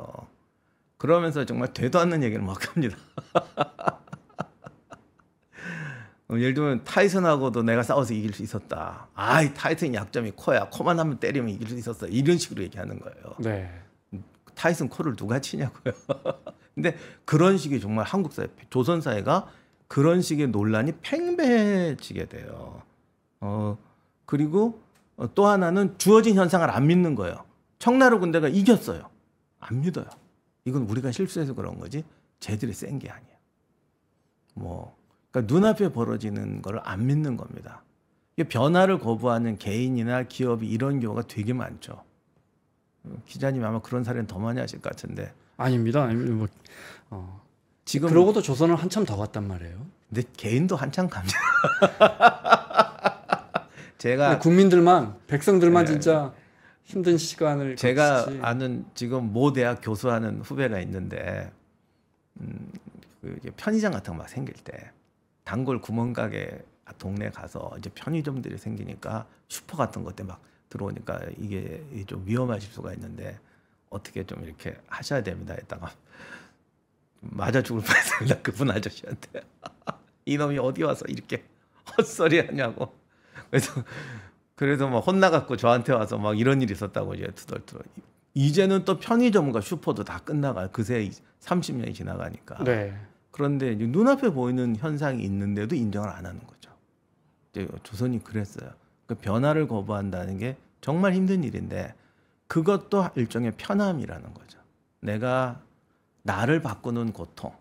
그러면서 정말 되도 않는 얘기를 막 합니다. [laughs] 예를 들면 타이슨하고도 내가 싸워서 이길 수 있었다. 아이 타이슨 약점이 코야. 코만 하면 때리면 이길 수 있었어. 이런 식으로 얘기하는 거예요. 네. 타이슨 코를 누가 치냐고요. [laughs] 근데 그런 식의 정말 한국 사회, 조선 사회가 그런 식의 논란이 팽배해지게 돼요. 어 그리고 또 하나는 주어진 현상을 안 믿는 거예요. 청나라 군대가 이겼어요. 안 믿어요. 이건 우리가 실수해서 그런 거지 쟤들이 센 게 아니야. 뭐 그러니까 눈앞에 벌어지는 걸 안 믿는 겁니다. 변화를 거부하는 개인이나 기업이 이런 경우가 되게 많죠. 기자님 아마 그런 사례는 더 많이 하실 것 같은데. 아닙니다. 아닙니다. 뭐, 어. 지금 그러고도 조선을 한참 더 갔단 말이에요. 근데 개인도 한참 갑니다. [laughs] 제가 국민들만 백성들만 네. 진짜 힘든 시간을 제가 거치지. 아는 지금 모 대학 교수하는 후배가 있는데 음, 그 편의점 같은 거막 생길 때 단골 구멍가게 동네 가서 이제 편의점들이 생기니까 슈퍼 같은 것들 막 들어오니까 이게 좀 위험하실 수가 있는데 어떻게 좀 이렇게 하셔야 됩니다. 했다가 맞아 죽을 뻔했습니다. [laughs] 그분 아저씨한테 [laughs] 이놈이 어디 와서 이렇게 헛소리하냐고 그래서 그래서 막 혼나갖고 저한테 와서 막 이런 일이 있었다고 이제 투덜투덜. 이제는 또 편의점과 슈퍼도 다 끝나가 그새 30년이 지나가니까. 네. 그런데 눈앞에 보이는 현상이 있는데도 인정을 안 하는 거죠. 이제 조선이 그랬어요. 그 변화를 거부한다는 게 정말 힘든 일인데 그것도 일종의 편함이라는 거죠. 내가 나를 바꾸는 고통,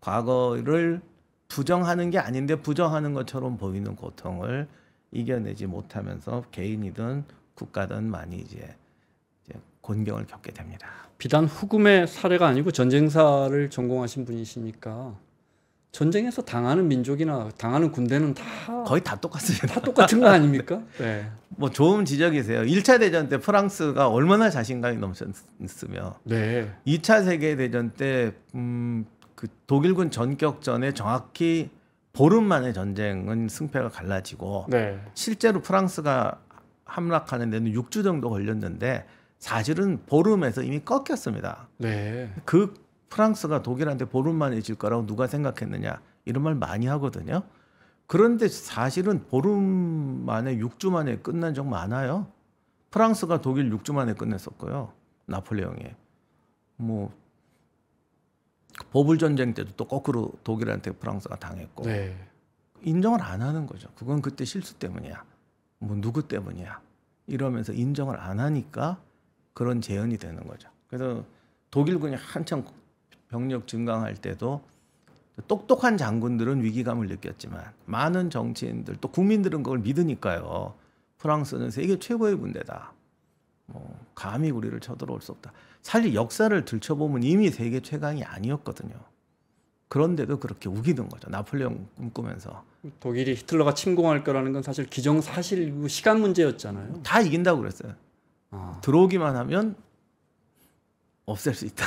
과거를 부정하는 게 아닌데 부정하는 것처럼 보이는 고통을 이겨내지 못하면서 개인이든 국가든 많이 이제, 이제 곤경을 겪게 됩니다. 비단 후금의 사례가 아니고 전쟁사를 전공하신 분이시니까 전쟁에서 당하는 민족이나 당하는 군대는 다 거의 다 똑같습니다. 다 똑같은 거 아닙니까? [laughs] 네. 뭐 좋은 지적이세요. 1차 대전 때 프랑스가 얼마나 자신감이 넘쳤으며 네. 2차 세계 대전 때음그 독일군 전격전에 정확히 보름 만에 전쟁은 승패가 갈라지고 네. 실제로 프랑스가 함락하는 데는 6주 정도 걸렸는데 사실은 보름에서 이미 꺾였습니다. 네. 그 프랑스가 독일한테 보름 만에 질 거라고 누가 생각했느냐 이런 말 많이 하거든요. 그런데 사실은 보름 만에 6주 만에 끝난 적 많아요. 프랑스가 독일 6주 만에 끝냈었고요. 나폴레옹이. 뭐 보불 전쟁 때도 또 거꾸로 독일한테 프랑스가 당했고 네. 인정을 안 하는 거죠. 그건 그때 실수 때문이야. 뭐 누구 때문이야. 이러면서 인정을 안 하니까 그런 재현이 되는 거죠. 그래서 독일군이 한창 병력 증강할 때도 똑똑한 장군들은 위기감을 느꼈지만 많은 정치인들 또 국민들은 그걸 믿으니까요. 프랑스는 세계 최고의 군대다. 뭐 감히 우리를 쳐들어올 수 없다. 사실 역사를 들춰보면 이미 세계 최강이 아니었거든요. 그런데도 그렇게 우기는 거죠. 나폴레옹 꿈꾸면서. 독일이 히틀러가 침공할 거라는 건 사실 기정사실이고 그 시간 문제였잖아요. 다 이긴다고 그랬어요. 아. 들어오기만 하면 없앨 수 있다.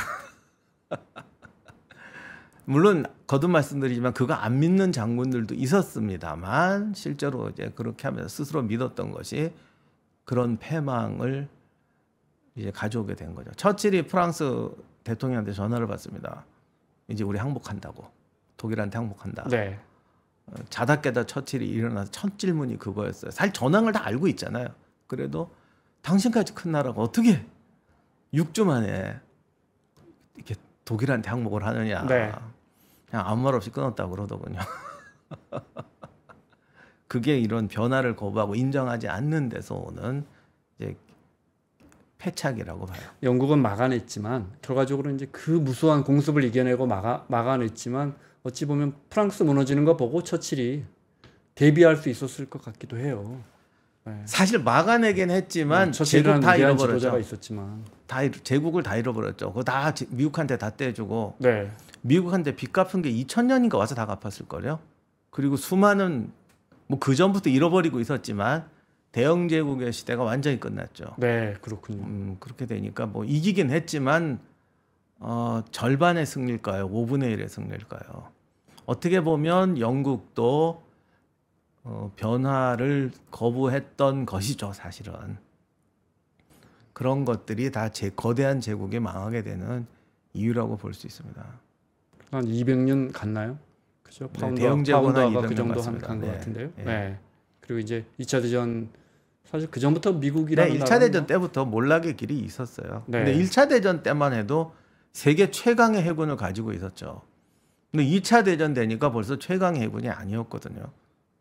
[laughs] 물론 거듭 말씀드리지만 그거 안 믿는 장군들도 있었습니다만 실제로 이제 그렇게 하면서 스스로 믿었던 것이 그런 패망을 이제 가져오게 된 거죠. 처칠이 프랑스 대통령한테 전화를 받습니다. 이제 우리 항복한다고 독일한테 항복한다. 네. 어, 자다 깨다 처칠이 일어나서 첫 질문이 그거였어요. 사실 전황을 다 알고 있잖아요. 그래도 당신까지 큰 나라가 어떻게 6주 만에 이렇게 독일한테 항복을 하느냐. 네. 그냥 아무 말 없이 끊었다 그러더군요. [laughs] 그게 이런 변화를 거부하고 인정하지 않는 데서 오는 패착이라고 봐요. 영국은 막아냈지만 결과적으로 이제 그 무수한 공습을 이겨내고 막아 막아냈지만 어찌 보면 프랑스 무너지는 거 보고 처칠이 대비할 수 있었을 것 같기도 해요. 네. 사실 막아내긴 했지만 네, 제국 다 잃어버렸죠. 있었지만. 다 제국을 다 잃어버렸죠. 그거 다 미국한테 다 떼주고 네. 미국한테 빚 갚은 게 2000년인가 와서 다 갚았을 걸요. 그리고 수많은 뭐그 전부터 잃어버리고 있었지만 대영 제국의 시대가 완전히 끝났죠. 네, 그렇군요. 음, 그렇게 되니까 뭐 이기긴 했지만 어, 절반의 승리일까요? 5분의 1의 승리일까요? 어떻게 보면 영국도 어, 변화를 거부했던 것이죠, 사실은. 그런 것들이 다 제, 거대한 제국이 망하게 되는 이유라고 볼 수 있습니다. 한 200년 갔나요? 그죠? 파운더, 네, 대형 제국은 그 정도 한간것 네, 같은데요. 네. 네. 그리고 이제 2차 대전 사실 그 전부터 미국이라는 네, 1차 대전 때부터 몰락의 길이 있었어요. 네. 근데 1차 대전 때만 해도 세계 최강의 해군을 가지고 있었죠. 근데 2차 대전 되니까 벌써 최강 의 해군이 아니었거든요.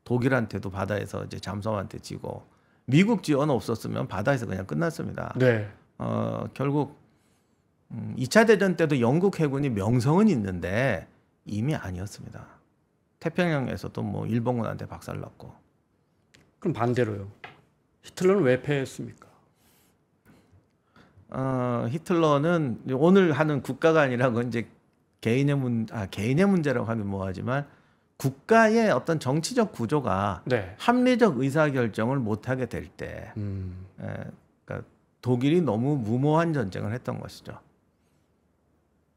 독일한테도 바다에서 이제 잠수함한테 지고 미국 지원 없었으면 바다에서 그냥 끝났습니다. 네. 어, 결국 2차 음, 대전 때도 영국 해군이 명성은 있는데 이미 아니었습니다. 태평양에서도 뭐 일본군한테 박살났고. 그럼 반대로요. 히틀러는 왜 패했습니까? 어, 히틀러는 오늘 하는 국가가 아니라 이제 개인의 문, 아, 개인의 문제라고 하면 뭐하지만 국가의 어떤 정치적 구조가 네. 합리적 의사결정을 못하게 될때 음. 에, 그러니까 독일이 너무 무모한 전쟁을 했던 것이죠.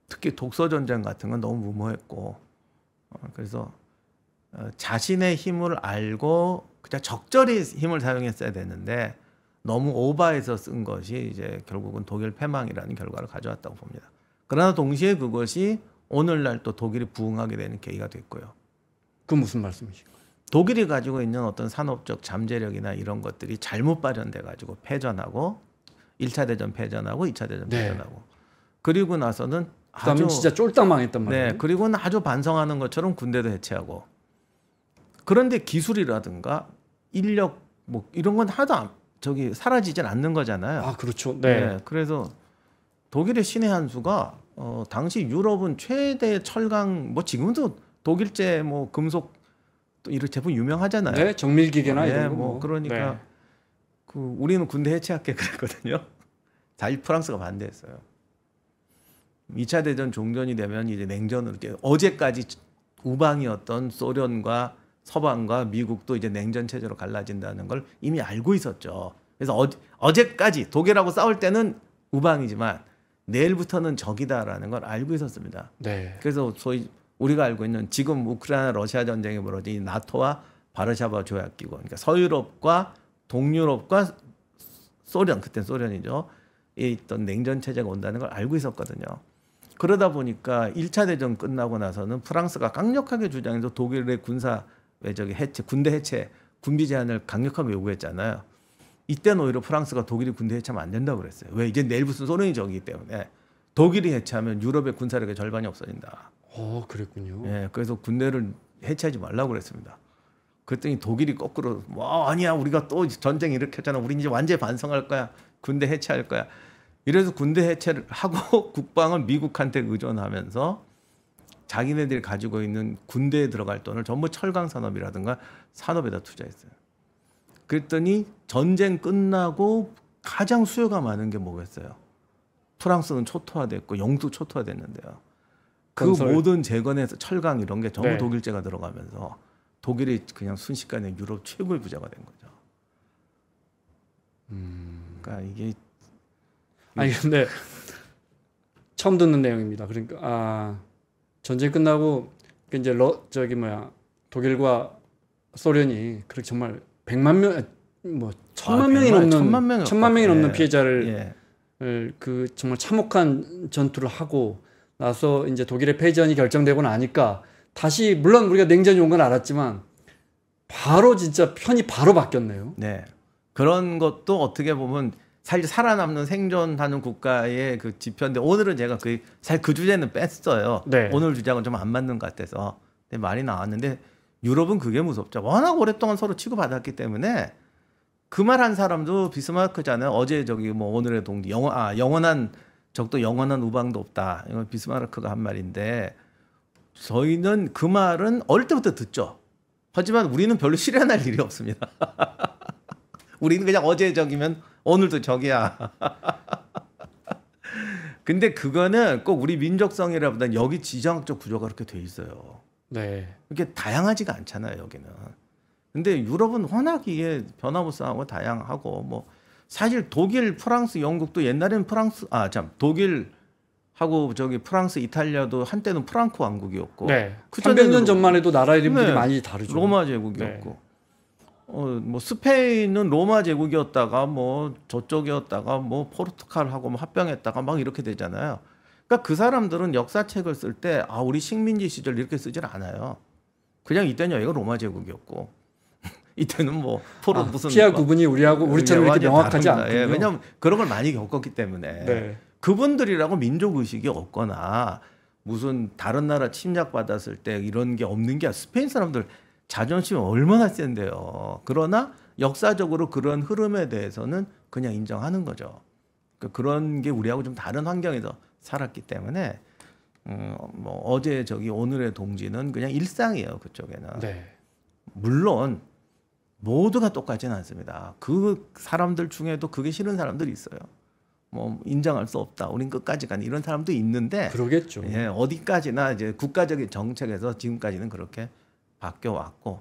특히 독서 전쟁 같은 건 너무 무모했고 어, 그래서 어, 자신의 힘을 알고 그냥 적절히 힘을 사용했어야 되는데 너무 오바해서 쓴 것이 이제 결국은 독일 패망이라는 결과를 가져왔다고 봅니다. 그러나 동시에 그것이 오늘날 또 독일이 부흥하게 되는 계기가 됐고요. 그 무슨 말씀이신가요? 독일이 가지고 있는 어떤 산업적 잠재력이나 이런 것들이 잘못 발현돼 가지고 패전하고 1차 대전 패전하고 2차 대전 네. 패전하고 그리고 나서는 아주 진짜 쫄딱 망했단 네, 말이에요. 네, 그리고는 아주 반성하는 것처럼 군대도 해체하고 그런데 기술이라든가 인력 뭐 이런 건 하나도 안, 저기 사라지진 않는 거잖아요. 아 그렇죠. 네. 네. 그래서 독일의 신의 한 수가 어, 당시 유럽은 최대 철강 뭐 지금도 독일제 뭐 금속 또 이런 제품 유명하잖아요. 네, 정밀기계나 네, 이런 거. 뭐, 뭐. 그러니까 네. 그 우리는 군대 해체할게 [laughs] 그랬거든요. 다실 프랑스가 반대했어요. 2차 대전 종전이 되면 이제 냉전으로 어제까지 우방이었던 소련과 서방과 미국도 이제 냉전 체제로 갈라진다는 걸 이미 알고 있었죠. 그래서 어, 어제까지 독일하고 싸울 때는 우방이지만 내일부터는 적이다라는 걸 알고 있었습니다. 네. 그래서 소위 우리가 알고 있는 지금 우크라이나 러시아 전쟁이 벌어진 나토와 바르샤바 조약 기구, 그러니까 서유럽과 동유럽과 소련 그때 소련이죠. 에 있던 냉전 체제가 온다는 걸 알고 있었거든요. 그러다 보니까 1차 대전 끝나고 나서는 프랑스가 강력하게 주장해서 독일의 군사 왜 저기 해체 군대 해체 군비 제한을 강력하게 요구했잖아요. 이때는 오히려 프랑스가 독일이 군대 해체하면 안 된다고 그랬어요. 왜 이제 내일 부터 소련이 저기 때문에 독일이 해체하면 유럽의 군사력의 절반이 없어진다. 어, 그랬군요. 예, 그래서 군대를 해체하지 말라고 그랬습니다. 그랬더니 독일이 거꾸로 뭐 아니야 우리가 또 전쟁 일으켰잖아. 우리 이제 완전 히 반성할 거야. 군대 해체할 거야. 이래서 군대 해체를 하고 [laughs] 국방을 미국한테 의존하면서 자기네들이 가지고 있는 군대에 들어갈 돈을 전부 철강 산업이라든가 산업에다 투자했어요. 그랬더니 전쟁 끝나고 가장 수요가 많은 게 뭐겠어요? 프랑스는 초토화됐고 영도 초토화됐는데요. 그 건설. 모든 재건에서 철강 이런 게 전부 네. 독일제가 들어가면서 독일이 그냥 순식간에 유럽 최고의 부자가 된 거죠. 음... 그러니까 이게 아니 근데 처음 듣는 내용입니다. 그러니까 아 전쟁 끝나고 그 이제 러, 저기 뭐야 독일과 소련이 그렇게 정말 백만 명, 뭐 천만 아, 명이 넘는 천만, 명이, 천만 명이 넘는 피해자를 예. 예. 그 정말 참혹한 전투를 하고 나서 이제 독일의 패전이 결정되고 나니까 다시 물론 우리가 냉전이 온 건 알았지만 바로 진짜 편이 바로 바뀌었네요. 네. 그런 것도 어떻게 보면 살 살아남는 생존하는 국가의 그 지표인데 오늘은 제가 그잘그 그 주제는 뺐어요. 네. 오늘 주제하고좀안 맞는 것 같아서 근데 말이 나왔는데 유럽은 그게 무섭죠. 워낙 오랫동안 서로 치고받았기 때문에 그 말 한 사람도 비스마르크잖아요. 어제 저기 뭐 오늘의 동지 영원 아 영원한 적도 영원한 우방도 없다. 이건 비스마르크가 한 말인데 저희는 그 말은 어릴 때부터 듣죠. 하지만 우리는 별로 실현할 일이 없습니다. [laughs] 우리는 그냥 어제 적이면 오늘도 저기야. [laughs] 근데 그거는 꼭 우리 민족성이라보단 여기 지정학적 구조가 그렇게 돼 있어요. 네. 이렇게 다양하지가 않잖아요 여기는. 근데 유럽은 워낙 이게 변화무쌍하고 다양하고 뭐 사실 독일, 프랑스, 영국도 옛날에는 프랑스 아참 독일 하고 저기 프랑스, 이탈리아도 한때는 프랑크 왕국이었고 네. 그 300년 전만 해도 나라 이름들이 네. 많이 다르죠. 로마 제국이었고. 네. 어, 뭐 스페인은 로마 제국이었다가 뭐 저쪽이었다가 뭐 포르투갈하고 뭐 합병했다가 막 이렇게 되잖아요. 그러니까 그 사람들은 역사책을 쓸 때 아 우리 식민지 시절 이렇게 쓰질 않아요. 그냥 이때는 여기가 로마 제국이었고 [laughs] 이때는 뭐 포르 아, 무슨 피아 구분이 우리하고 우리처럼 이렇게 명확하지 예, 않군요. 예, 왜냐하면 그런 걸 많이 겪었기 때문에 네. 그분들이라고 민족 의식이 없거나 무슨 다른 나라 침략 받았을 때 이런 게 없는 게 스페인 사람들 자존심이 얼마나 센데요. 그러나 역사적으로 그런 흐름에 대해서는 그냥 인정하는 거죠. 그러니까 그런 게 우리하고 좀 다른 환경에서 살았기 때문에 음, 뭐 어제 저기 오늘의 동지는 그냥 일상이에요 그쪽에는. 네. 물론 모두가 똑같지는 않습니다. 그 사람들 중에도 그게 싫은 사람들이 있어요. 뭐 인정할 수 없다. 우린 끝까지 간 이런 사람도 있는데 그러겠죠. 예, 어디까지나 이제 국가적인 정책에서 지금까지는 그렇게 바뀌어 왔고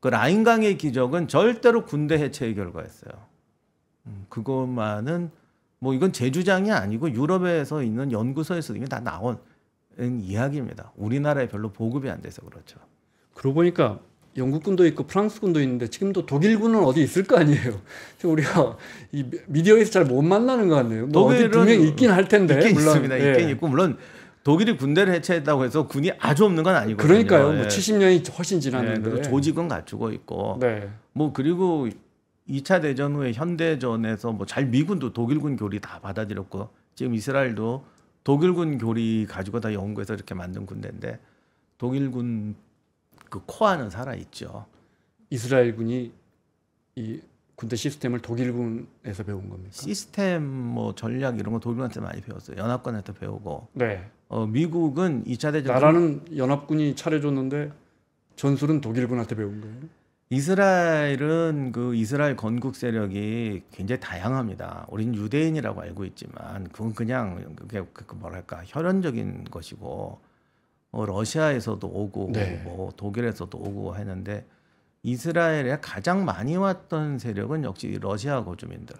그 라인강의 기적은 절대로 군대 해체의 결과였어요. 음, 그것만은 뭐 이건 제 주장이 아니고 유럽에서 있는 연구소에서 이미 다 나온 음, 이야기입니다. 우리나라에 별로 보급이 안 돼서 그렇죠. 그러고 보니까 영국군도 있고 프랑스군도 있는데 지금도 독일군은 어디 있을 거 아니에요. [laughs] 우리가 미디어에서 잘 못 만나는 것 같네요. 뭐 독일은 분명히 있긴 할 텐데 있긴 물론 있습니다. 예. 있긴 있고 물론 독일이 군대를 해체했다고 해서 군이 아주 없는 건아니고 그러니까요. 뭐 70년이 예. 훨씬 지났는데 네, 조직은 갖추고 있고 네. 뭐 그리고 2차 대전 후에 현대전에서 뭐 잘 미군도 독일군 교리 다 받아들였고 지금 이스라엘도 독일군 교리 가지고 다 연구해서 이렇게 만든 군대인데 독일군 그 코아는 살아 있죠. 이스라엘군이 이 군대 시스템을 독일군에서 배운 겁니까? 시스템 뭐 전략 이런 거 독일군한테 많이 배웠어요. 연합군한테 배우고. 네. 어, 미국은 2차 대전 나라는 연합군이 차려줬는데 전술은 독일군한테 배운 거예요. 이스라엘은 그 이스라엘 건국 세력이 굉장히 다양합니다. 우리는 유대인이라고 알고 있지만 그건 그냥 그게 그, 그 뭐랄까 혈연적인 것이고 어, 러시아에서도 오고 네. 뭐 독일에서도 오고 했는데 이스라엘에 가장 많이 왔던 세력은 역시 러시아 거주민들.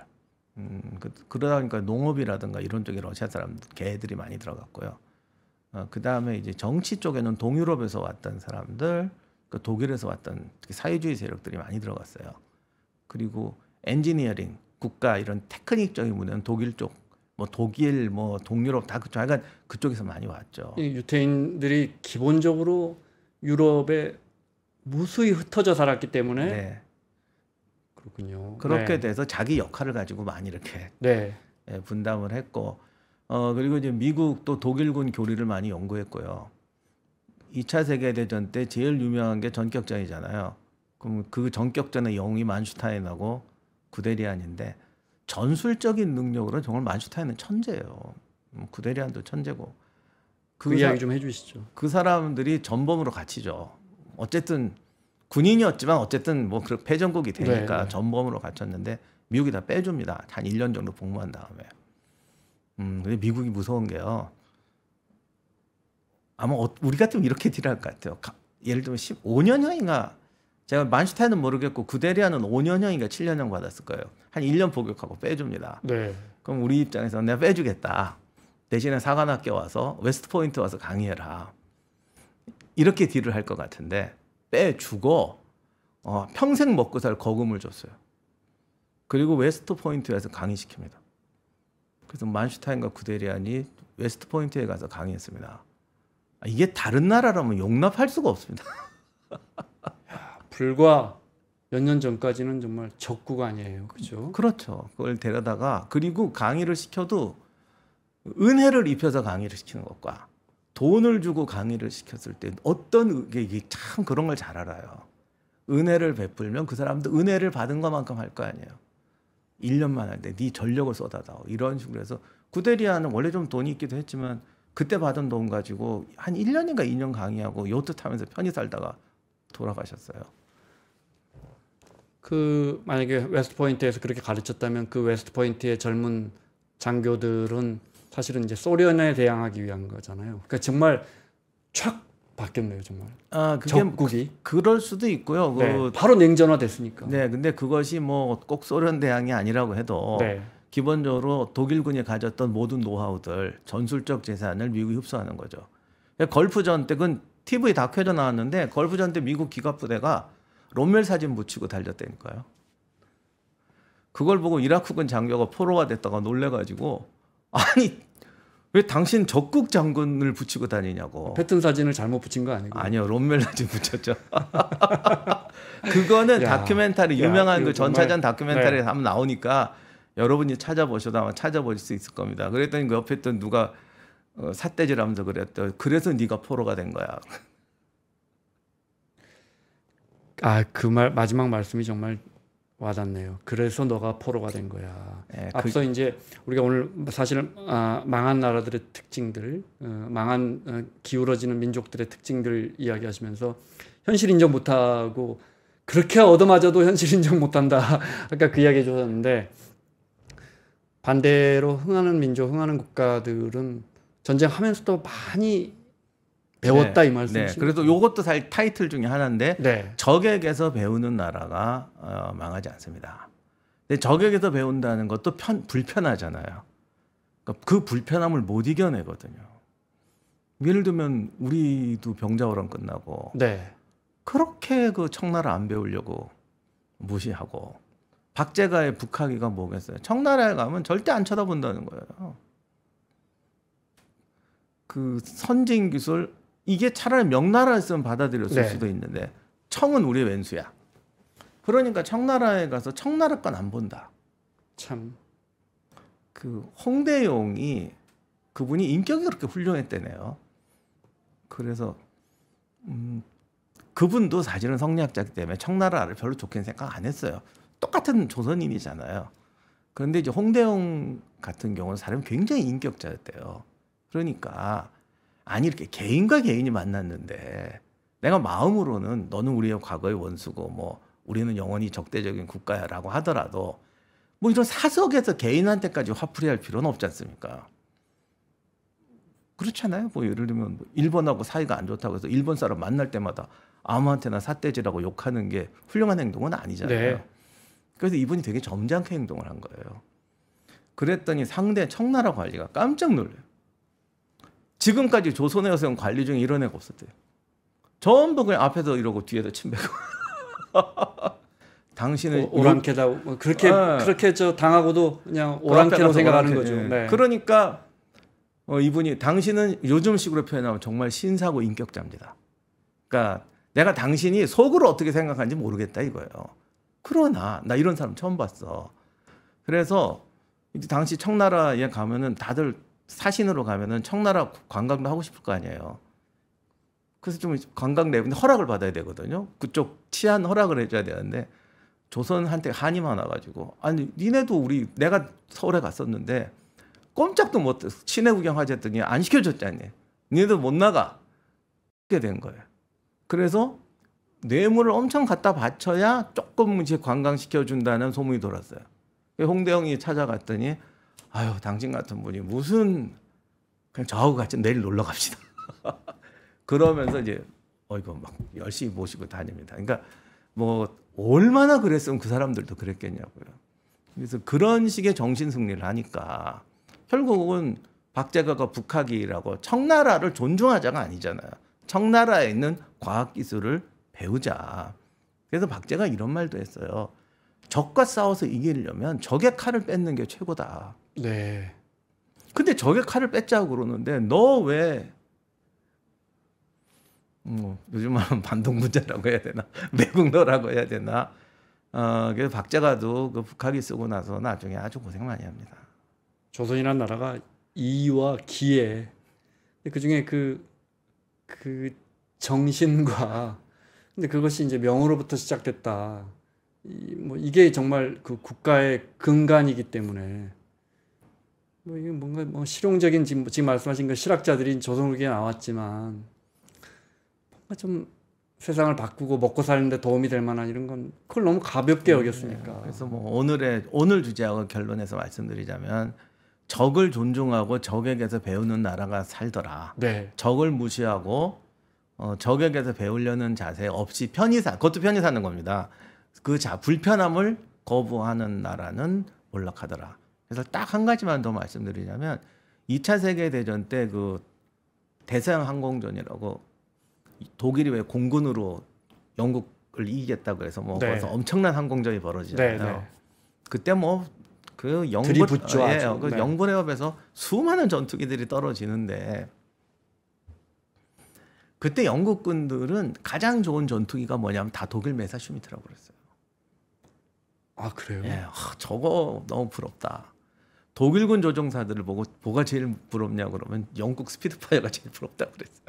음, 그, 그, 러다 보니까 농업이라든가 이런 쪽에 러시아 사람 개들이 많이 들어갔고요. 어, 그 다음에 이제 정치 쪽에는 동유럽에서 왔던 사람들, 그 독일에서 왔던 사회주의 세력들이 많이 들어갔어요. 그리고 엔지니어링, 국가 이런 테크닉적인 문화는 독일 쪽, 뭐 독일, 뭐 동유럽 다 그쪽, 약간 그쪽에서 많이 왔죠. 유태인들이 기본적으로 유럽에 무수히 흩어져 살았기 때문에 네. 그렇군요. 그렇게 네. 돼서 자기 역할을 가지고 많이 이렇게 네. 예, 분담을 했고 어, 그리고 이제 미국 또 독일군 교리를 많이 연구했고요. 2차 세계대전 때 제일 유명한 게 전격전이잖아요. 그럼 그 전격전의 영웅이 만슈타인하고 구데리안인데 전술적인 능력으로 정말 만슈타인은 천재예요. 음, 구데리안도 천재고. 그, 그 이야기 사, 좀 해주시죠. 그 사람들이 전범으로 갇히죠. 어쨌든 군인이었지만 어쨌든 뭐그 패전국이 되니까 네, 네. 전범으로 갇혔는데 미국이 다 빼줍니다. 한 1년 정도 복무한 다음에. 음, 근데 미국이 무서운 게요. 아마 어, 우리 같으면 이렇게 딜할 것 같아요. 가, 예를 들면 15년형인가 제가 만슈타인은 모르겠고 구데리아는 5년형인가 7년형 받았을 거예요. 한 1년 복역하고 빼줍니다. 네. 그럼 우리 입장에서 내가 빼주겠다. 대신에 사관학교 와서 웨스트포인트 와서 강의해라. 이렇게 딜을 할 것 같은데 빼주고 어, 평생 먹고 살 거금을 줬어요. 그리고 웨스트포인트에서 강의시킵니다. 그래서 만슈타인과 구데리안이 웨스트포인트에 가서 강의했습니다. 아, 이게 다른 나라라면 용납할 수가 없습니다. 야, 불과 몇 년 전까지는 정말 적구간이에요. 그죠? 그렇죠. 그걸 데려다가 그리고 강의를 시켜도 은혜를 입혀서 강의를 시키는 것과 돈을 주고 강의를 시켰을 때 어떤 이게 참 그런 걸 잘 알아요. 은혜를 베풀면 그 사람도 은혜를 받은 것만큼 할 거 아니에요. 1년만 할 때 네 전력을 쏟아다오 이런 식으로 해서 구데리아는 원래 좀 돈이 있기도 했지만 그때 받은 돈 가지고 한 1년인가 2년 강의하고 요트 타면서 편히 살다가 돌아가셨어요. 그 만약에 웨스트포인트에서 그렇게 가르쳤다면 그 웨스트포인트의 젊은 장교들은 사실은 이제 소련에 대항하기 위한 거잖아요. 그러니까 정말 촥 바뀌었네요 정말. 아 그게 적국이 그, 그럴 수도 있고요. 그 네, 바로 냉전화 됐으니까. 네, 근데 그것이 뭐 꼭 소련 대항이 아니라고 해도 네. 기본적으로 독일군이 가졌던 모든 노하우들 전술적 재산을 미국이 흡수하는 거죠. 그러니까 걸프전 때 그건 TV 다큐에도 나왔는데 걸프전 때 미국 기갑부대가 롬멜 사진 붙이고 달렸다니까요. 그걸 보고 이라크군 장교가 포로가 됐다가 놀래가지고 아니 왜 당신 적국 장군을 붙이고 다니냐고. 패턴 사진을 잘못 붙인 거 아니고. 아니요, 롬멜라진 붙였죠. [laughs] 그거는 야, 다큐멘터리 유명한 그 전차전 다큐멘터리에 네. 한번 나오니까 여러분이 찾아보셔도 아마 찾아볼 수 있을 겁니다. 그랬더니 그 옆에 있던 누가 어, 삿대질하면서 그랬더. 그래서 네가 포로가 된 거야. 아 그 말 마지막 말씀이 정말 와닿네요. 그래서 너가 포로가 된 거야. 네, 앞서 그... 이제 우리가 오늘 사실 은 아, 망한 나라들의 특징들, 어, 망한 어, 기울어지는 민족들의 특징들 이야기하시면서 현실 인정 못하고 그렇게 얻어맞아도 현실 [laughs] 인정 못한다. 아까 그 이야기 해주셨는데 반대로 흥하는 민족, 흥하는 국가들은 전쟁하면서도 많이 배웠다 네. 이 말씀이시죠. 네. 그래도 요것도 사실 타이틀 중에 하나인데 네. 적에게서 배우는 나라가 어, 망하지 않습니다. 근데 적에게서 배운다는 것도 편, 불편하잖아요. 그러니까 그 불편함을 못 이겨내거든요. 예를 들면 우리도 병자호랑 끝나고 네. 그렇게 그 청나라 안 배우려고 무시하고 박제가의 북하기가 뭐겠어요. 청나라에 가면 절대 안 쳐다본다는 거예요. 그 선진 기술 이게 차라리 명나라였으면 받아들였을 네. 수도 있는데 청은 우리 의 왼수야. 그러니까 청나라에 가서 청나라 건 안 본다. 참. 그 홍대용이 그분이 인격이 그렇게 훌륭했대네요. 그래서 음, 그분도 사실은 성리학자기 때문에 청나라를 별로 좋게 생각 안 했어요. 똑같은 조선인이잖아요. 그런데 이제 홍대용 같은 경우는 사람이 굉장히 인격자였대요. 그러니까 아니 이렇게 개인과 개인이 만났는데 내가 마음으로는 너는 우리의 과거의 원수고 뭐 우리는 영원히 적대적인 국가야라고 하더라도 뭐 이런 사석에서 개인한테까지 화풀이할 필요는 없지 않습니까? 그렇잖아요. 뭐 예를 들면 뭐 일본하고 사이가 안 좋다고 해서 일본 사람 만날 때마다 아무한테나 삿대질하고 욕하는 게 훌륭한 행동은 아니잖아요. 네. 그래서 이분이 되게 점잖게 행동을 한 거예요. 그랬더니 상대 청나라 관리가 깜짝 놀래요. 지금까지 조선의 여성 관리 중에 이런 애가 없었대요. 전부 그냥 앞에서 이러고 뒤에서 침뱉고. [laughs] 당신은 오, 랑캐다 뭐 그렇게 네. 그렇게 저 당하고도 그냥 오랑캐로 그 생각하는 오랑캐. 거죠. 네. 네. 그러니까 어, 이분이 당신은 요즘식으로 표현하면 정말 신사고 인격자입니다. 그러니까 내가 당신이 속으로 어떻게 생각하는지 모르겠다 이거예요. 그러나 나 이런 사람 처음 봤어. 그래서 당시 청나라에 가면은 다들 사신으로 가면은 청나라 관광도 하고 싶을 거 아니에요. 그래서 좀 관광 내부인 허락을 받아야 되거든요. 그쪽 치안 허락을 해줘야 되는데 조선한테 한이 많아가지고 아니 니네도 우리 내가 서울에 갔었는데 꼼짝도 못 시내 구경하자 더니안 시켜줬잖니. 니네도 못 나가. 그렇게 된 거예요. 그래서 뇌물을 엄청 갖다 바쳐야 조금 이제 관광시켜준다는 소문이 돌았어요. 홍대영이 찾아갔더니 아유, 당신 같은 분이 무슨 그냥 저하고 같이 내일 놀러 갑시다. [laughs] 그러면서 이제 어이구 막 열심히 모시고 다닙니다. 그러니까 뭐 얼마나 그랬으면 그 사람들도 그랬겠냐고요. 그래서 그런 식의 정신 승리를 하니까 결국은 박제가가 북학이라고 청나라를 존중하자가 아니잖아요. 청나라에 있는 과학 기술을 배우자. 그래서 박제가 이런 말도 했어요. 적과 싸워서 이기려면 적의 칼을 뺏는 게 최고다. 네. 근데 저게 칼을 뺏자고 그러는데 너왜 뭐, 음, 요즘 말하면 반동문자라고 해야 되나 [laughs] 매국노라고 해야 되나 어, 그래서 박제가도 그 북학이 쓰고 나서 나중에 아주 고생 많이 합니다. 조선이라는 나라가 이와 기에 그 중에 그, 그 정신과 [laughs] 근데 그것이 이제 명으로부터 시작됐다. 이, 뭐 이게 정말 그 국가의 근간이기 때문에 뭐 이게 뭔가 뭐 실용적인 지금, 지금 말씀하신 그 실학자들이 조선후기에 나왔지만 뭔가 좀 세상을 바꾸고 먹고 사는데 도움이 될 만한 이런 건 그걸 너무 가볍게 네. 여겼으니까. 그래서 뭐 오늘의 오늘 주제하고 결론에서 말씀드리자면 적을 존중하고 적에게서 배우는 나라가 살더라. 네. 적을 무시하고 어, 적에게서 배우려는 자세 없이 편히 사 그것도 편히 사는 겁니다. 그 자 불편함을 거부하는 나라는 몰락하더라. 그래서 딱 한 가지만 더 말씀드리자면 2차 세계 대전 때 그 대서양 항공전이라고 독일이 왜 공군으로 영국을 이기겠다 그래서 뭐 네. 그래서 엄청난 항공전이 벌어지잖아요. 네, 네. 그때 뭐 그 영국 아, 예, 그 네. 영국 해협에서 수많은 전투기들이 떨어지는데 그때 영국군들은 가장 좋은 전투기가 뭐냐면 다 독일 메사슈미트라고 그랬어요. 아 그래요? 예, 아, 저거 너무 부럽다. 독일군 조종사들을 보고 뭐가 제일 부럽냐 그러면 영국 스피드파이어가 제일 부럽다 그랬어요.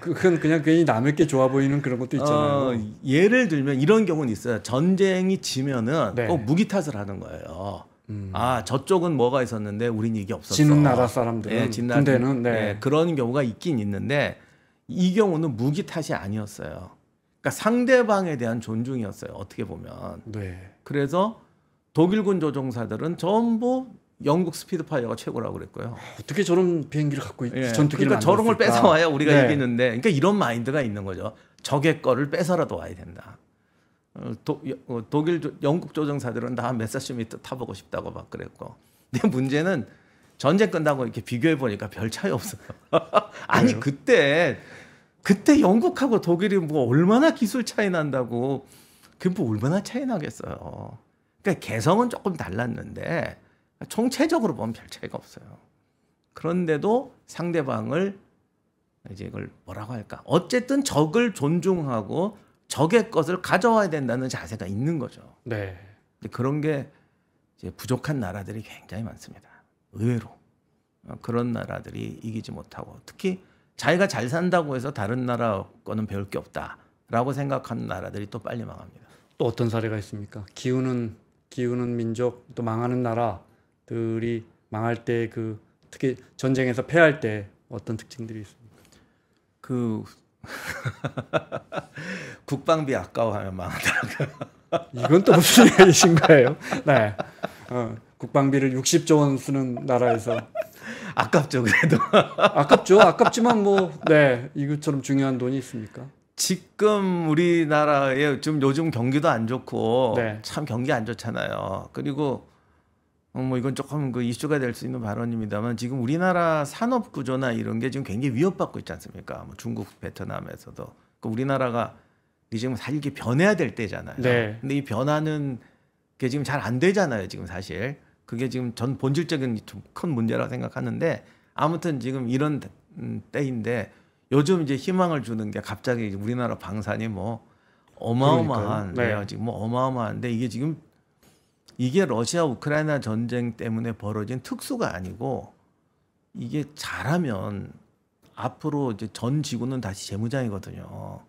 그건, 그냥 괜히 남에게 좋아 보이는 그런 것도 있잖아요. 어, 예를 들면 이런 경우는 있어요. 전쟁이 지면은 네. 꼭 무기 탓을 하는 거예요. 음. 아 저쪽은 뭐가 있었는데 우린 이게 없었어. 지는 나라 사람들은 네, 군대는 네. 네, 그런 경우가 있긴 있는데 이 경우는 무기 탓이 아니었어요. 그러니까 상대방에 대한 존중이었어요. 어떻게 보면. 네. 그래서 독일군 조종사들은 전부 영국 스피드파이어가 최고라고 그랬고요. 어떻게 저런 비행기를 갖고 예. 전투기를 그러니까 저런 걸 뺏어 와야 우리가 네. 이기는데, 그러니까 이런 마인드가 있는 거죠. 적의 거를 뺏어라도 와야 된다. 어, 도, 어, 독일 조, 영국 조정사들은 다 메사슈미트 타보고 싶다고 막 그랬고. 근데 문제는 전쟁 끝나고 이렇게 비교해 보니까 별 차이 없어요. [laughs] 아니 그때 그때 영국하고 독일이 뭐 얼마나 기술 차이 난다고 그게 뭐 얼마나 차이 나겠어요. 그러니까 개성은 조금 달랐는데 총체적으로 보면 별 차이가 없어요. 그런데도 상대방을 이제 이걸 뭐라고 할까? 어쨌든 적을 존중하고 적의 것을 가져와야 된다는 자세가 있는 거죠. 네. 근데 그런 게 이제 부족한 나라들이 굉장히 많습니다. 의외로 어, 그런 나라들이 이기지 못하고 특히 자기가 잘 산다고 해서 다른 나라 거는 배울 게 없다라고 생각하는 나라들이 또 빨리 망합니다. 또 어떤 사례가 있습니까? 기우는 기우는 민족, 또 망하는 나라들이 망할 때 그 특히 전쟁에서 패할 때 어떤 특징들이 있습니까? 그 [laughs] 국방비 아까워하면 망한다. 이건 또 무슨 [laughs] 얘기신 거예요? 네. 어, 국방비를 60조 원 쓰는 나라에서 아깝죠 그래도 아깝죠 아깝지만 뭐네 이것처럼 중요한 돈이 있습니까? 지금 우리나라에 좀 요즘 경기도 안 좋고 네. 참 경기 안 좋잖아요. 그리고 어, 뭐 이건 조금 그 이슈가 될 수 있는 발언입니다만 지금 우리나라 산업 구조나 이런 게 지금 굉장히 위협받고 있지 않습니까? 뭐 중국, 베트남에서도 그 우리나라가 지금 살기 변해야 될 때잖아요. 네. 근데 이 변화는 그게 지금 잘 안 되잖아요. 지금 사실 그게 지금 전 본질적인 좀 큰 문제라고 생각하는데 아무튼 지금 이런 음, 때인데 요즘 이제 희망을 주는 게 갑자기 우리나라 방산이 뭐 어마어마한 그러니까. 네. 네. 지금 뭐 어마어마한데 이게 지금 이게 러시아 우크라이나 전쟁 때문에 벌어진 특수가 아니고 이게 잘하면 앞으로 이제 전 지구는 다시 재무장이거든요.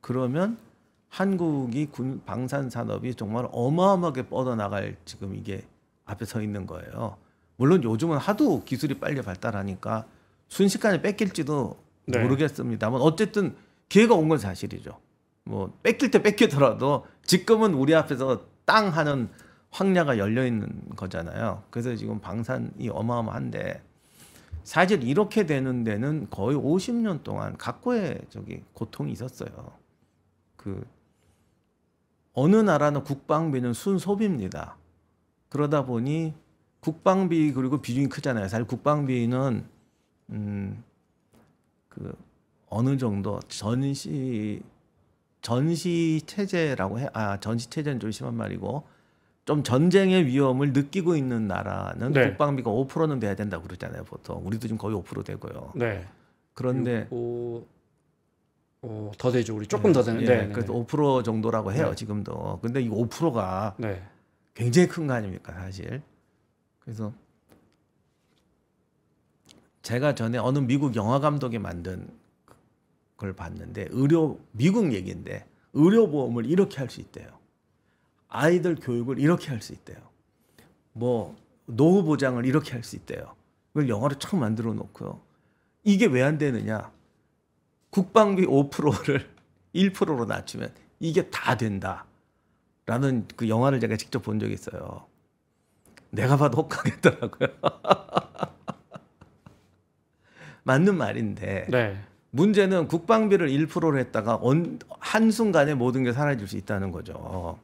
그러면 한국이 군 방산 산업이 정말 어마어마하게 뻗어나갈 지금 이게 앞에 서 있는 거예요. 물론 요즘은 하도 기술이 빨리 발달하니까 순식간에 뺏길지도 네. 모르겠습니다만 어쨌든 기회가 온 건 사실이죠. 뭐 뺏길 때 뺏기더라도 지금은 우리 앞에서 땅 하는 황야가 열려 있는 거잖아요. 그래서 지금 방산이 어마어마한데 사실 이렇게 되는 데는 거의 50년 동안 각고의 저기 고통이 있었어요. 그 어느 나라는 국방비는 순소비입니다. 그러다 보니 국방비 그리고 비중이 크잖아요. 사실 국방비는 음그 어느 정도 전시 전시 체제라고 해 아 전시 체제는 좀 심한 말이고 좀 전쟁의 위험을 느끼고 있는 나라는 네. 국방비가 5%는 돼야 된다고 그러잖아요 보통 우리도 지금 거의 5% 되고요. 네. 그런데 6, 어, 더 되죠 우리 조금 네. 더 되는데 예, 네. 네. 그래서 5% 정도라고 해요 네. 지금도. 근데 이 5%가 굉장히 큰 거 아닙니까 사실. 그래서 제가 전에 어느 미국 영화 감독이 만든 걸 봤는데 의료 미국 얘기인데 의료 보험을 이렇게 할 수 있대요. 아이들 교육을 이렇게 할 수 있대요. 뭐 노후 보장을 이렇게 할 수 있대요. 그걸 영화로 쫙 만들어 놓고요. 이게 왜 안 되느냐? 국방비 5%를 1%로 [laughs] 낮추면 이게 다 된다. 라는 그 영화를 제가 직접 본 적이 있어요. 내가 봐도 혹하겠더라고요. [laughs] 맞는 말인데 네. 문제는 국방비를 1%로 했다가 한순간에 모든 게 사라질 수 있다는 거죠.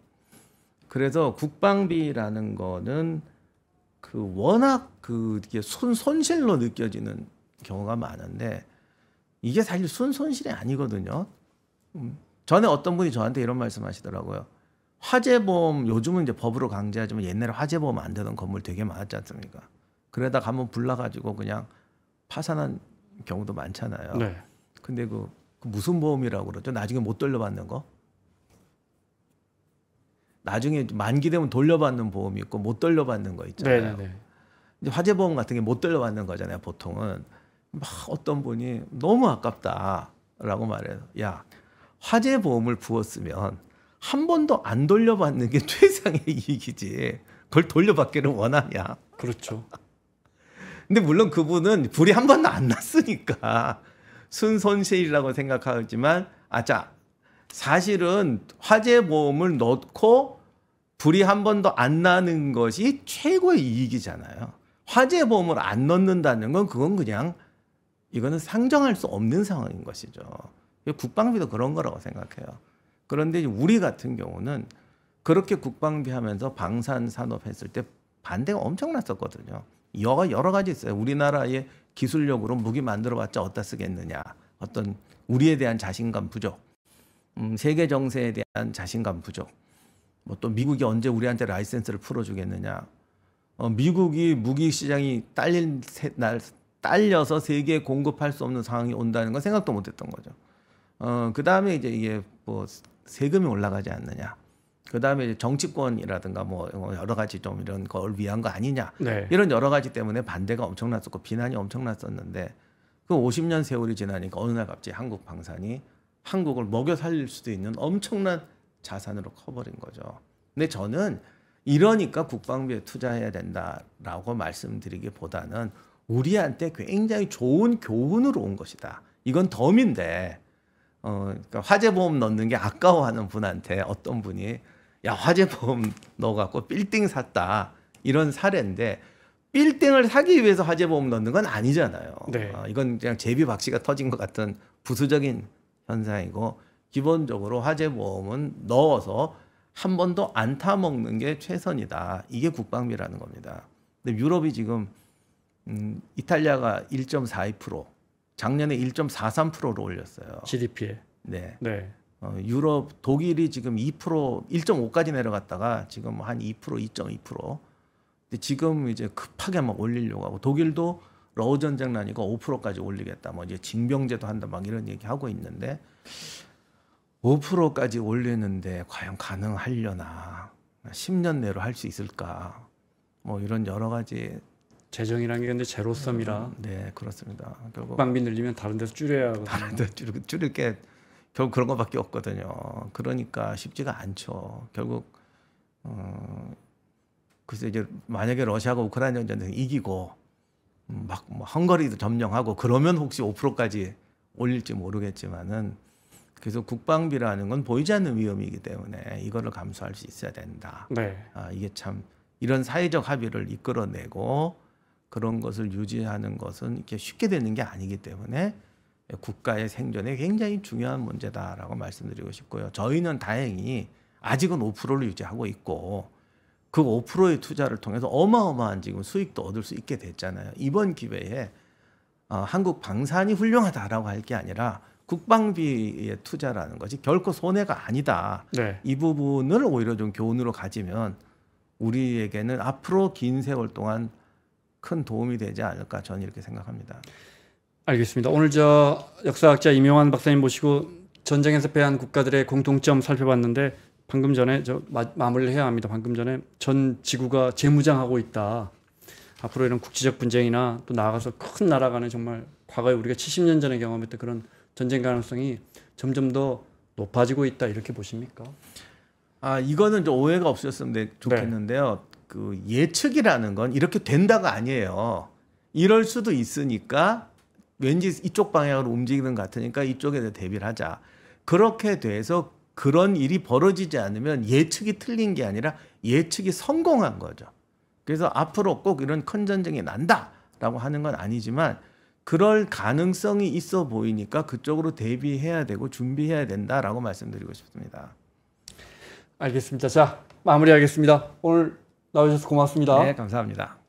그래서 국방비라는 거는 그 워낙 그게 손 손실로 느껴지는 경우가 많은데 이게 사실 순 손실이 아니거든요. 음. 전에 어떤 분이 저한테 이런 말씀하시더라고요. 화재보험 요즘은 이제 법으로 강제하지만 옛날에 화재보험 안되던 건물 되게 많았지 않습니까? 그러다 가 한번 불나가지고 그냥 파산한 경우도 많잖아요. 네. 근데 그, 그 무슨 보험이라고 그러죠? 나중에 못 돌려받는 거? 나중에 만기 되면 돌려받는 보험이 있고 못 돌려받는 거 있잖아요. 네네. 네, 네. 이제 화재 보험 같은 게 못 돌려받는 거잖아요. 보통은 막 어떤 분이 너무 아깝다라고 말해요. 야 화재 보험을 부었으면 한 번도 안 돌려받는 게 [laughs] 최상의 이익이지. 그걸 돌려받기를 원하냐? 그렇죠. 근데 물론 그분은 불이 한 번도 안 났으니까 순손실이라고 생각하지만 아자 사실은 화재 보험을 넣고 불이 한 번도 안 나는 것이 최고의 이익이잖아요. 화재 보험을 안 넣는다는 건 그건 그냥 이거는 상정할 수 없는 상황인 것이죠. 국방비도 그런 거라고 생각해요. 그런데 우리 같은 경우는 그렇게 국방비 하면서 방산 산업 했을 때 반대가 엄청났었거든요. 여러, 여러 가지 있어요. 우리나라의 기술력으로 무기 만들어봤자 어디다 쓰겠느냐. 어떤 우리에 대한 자신감 부족, 음, 세계 정세에 대한 자신감 부족, 뭐또 미국이 언제 우리한테 라이센스를 풀어주겠느냐. 어, 미국이 무기 시장이 딸린 세, 날 딸려서 세계에 공급할 수 없는 상황이 온다는 건 생각도 못했던 거죠. 어, 그 다음에 이제 이게 뭐 세금이 올라가지 않느냐. 그 다음에 이제 정치권이라든가 뭐 여러 가지 좀 이런 걸 위한 거 아니냐 네. 이런 여러 가지 때문에 반대가 엄청났었고 비난이 엄청났었는데 그 50년 세월이 지나니까 어느 날 갑자기 한국 방산이 한국을 먹여 살릴 수도 있는 엄청난 자산으로 커버린 거죠. 근데 저는 이러니까 국방비에 투자해야 된다라고 말씀드리기보다는 우리한테 굉장히 좋은 교훈으로 온 것이다. 이건 덤인데 어, 그러니까 화재보험 넣는 게 아까워하는 분한테 어떤 분이 야 화재보험 넣어갖고 빌딩 샀다 이런 사례인데 빌딩을 사기 위해서 화재보험 넣는 건 아니잖아요. 네. 어, 이건 그냥 제비박씨가 터진 것 같은 부수적인 현상이고 기본적으로 화재보험은 넣어서 한 번도 안 타먹는 게 최선이다. 이게 국방비라는 겁니다. 근데 유럽이 지금 음, 이탈리아가 1.42% 작년에 1.43%로 올렸어요. GDP에. 네. 네. 어, 유럽 독일이 지금 2% 1.5까지 내려갔다가 지금 한 2% 2.2% 근데 지금 이제 급하게 막 올리려고 하고 독일도 러우 전쟁 나니까 5%까지 올리겠다 뭐 이제 징병제도 한다 막 이런 얘기 하고 있는데 5%까지 올리는데 과연 가능하려나 10년 내로 할 수 있을까 뭐 이런 여러 가지 재정이라는 게 근데 제로섬이라 음, 네 그렇습니다 결국 방비 늘리면 다른 데서 줄여야 하거든요. 다른 데 줄일, 줄일 게 결국 그런 것밖에 없거든요. 그러니까 쉽지가 않죠. 결국 어, 글쎄 이제 만약에 러시아가 우크라이나 전쟁 이기고 음, 막뭐헝거리도 점령하고 그러면 혹시 5%까지 올릴지 모르겠지만은 그래서 국방비라는 건 보이지 않는 위험이기 때문에 이거를 감수할 수 있어야 된다. 네. 아, 이게 참 이런 사회적 합의를 이끌어내고 그런 것을 유지하는 것은 이렇게 쉽게 되는 게 아니기 때문에 국가의 생존에 굉장히 중요한 문제다라고 말씀드리고 싶고요. 저희는 다행히 아직은 5%를 유지하고 있고 그 5%의 투자를 통해서 어마어마한 지금 수익도 얻을 수 있게 됐잖아요. 이번 기회에 어, 한국 방산이 훌륭하다라고 할 게 아니라 국방비의 투자라는 것이 결코 손해가 아니다. 네. 이 부분을 오히려 좀 교훈으로 가지면 우리에게는 앞으로 긴 세월 동안 큰 도움이 되지 않을까 저는 이렇게 생각합니다. 알겠습니다. 오늘 저 역사학자 이용환 박사님 모시고 전쟁에서 패한 국가들의 공통점 살펴봤는데 방금 전에 저 마, 마 무리를 해야 합니다. 방금 전에 전 지구가 재무장하고 있다. 앞으로 이런 국지적 분쟁이나 또 나아가서 큰 나라 간에 정말 과거에 우리가 70년 전에 경험했던 그런 전쟁 가능성이 점점 더 높아지고 있다 이렇게 보십니까? 아 이거는 좀 오해가 없었셨으면 네, 좋겠는데요. 네. 그 예측이라는 건 이렇게 된다가 아니에요. 이럴 수도 있으니까 왠지 이쪽 방향으로 움직이는 것 같으니까 이쪽에 서 대비를 하자. 그렇게 돼서 그런 일이 벌어지지 않으면 예측이 틀린 게 아니라 예측이 성공한 거죠. 그래서 앞으로 꼭 이런 큰 전쟁이 난다라고 하는 건 아니지만 그럴 가능성이 있어 보이니까 그쪽으로 대비해야 되고 준비해야 된다라고 말씀드리고 싶습니다. 알겠습니다. 자, 마무리하겠습니다. 오늘 나와주셔서 고맙습니다. 네, 감사합니다.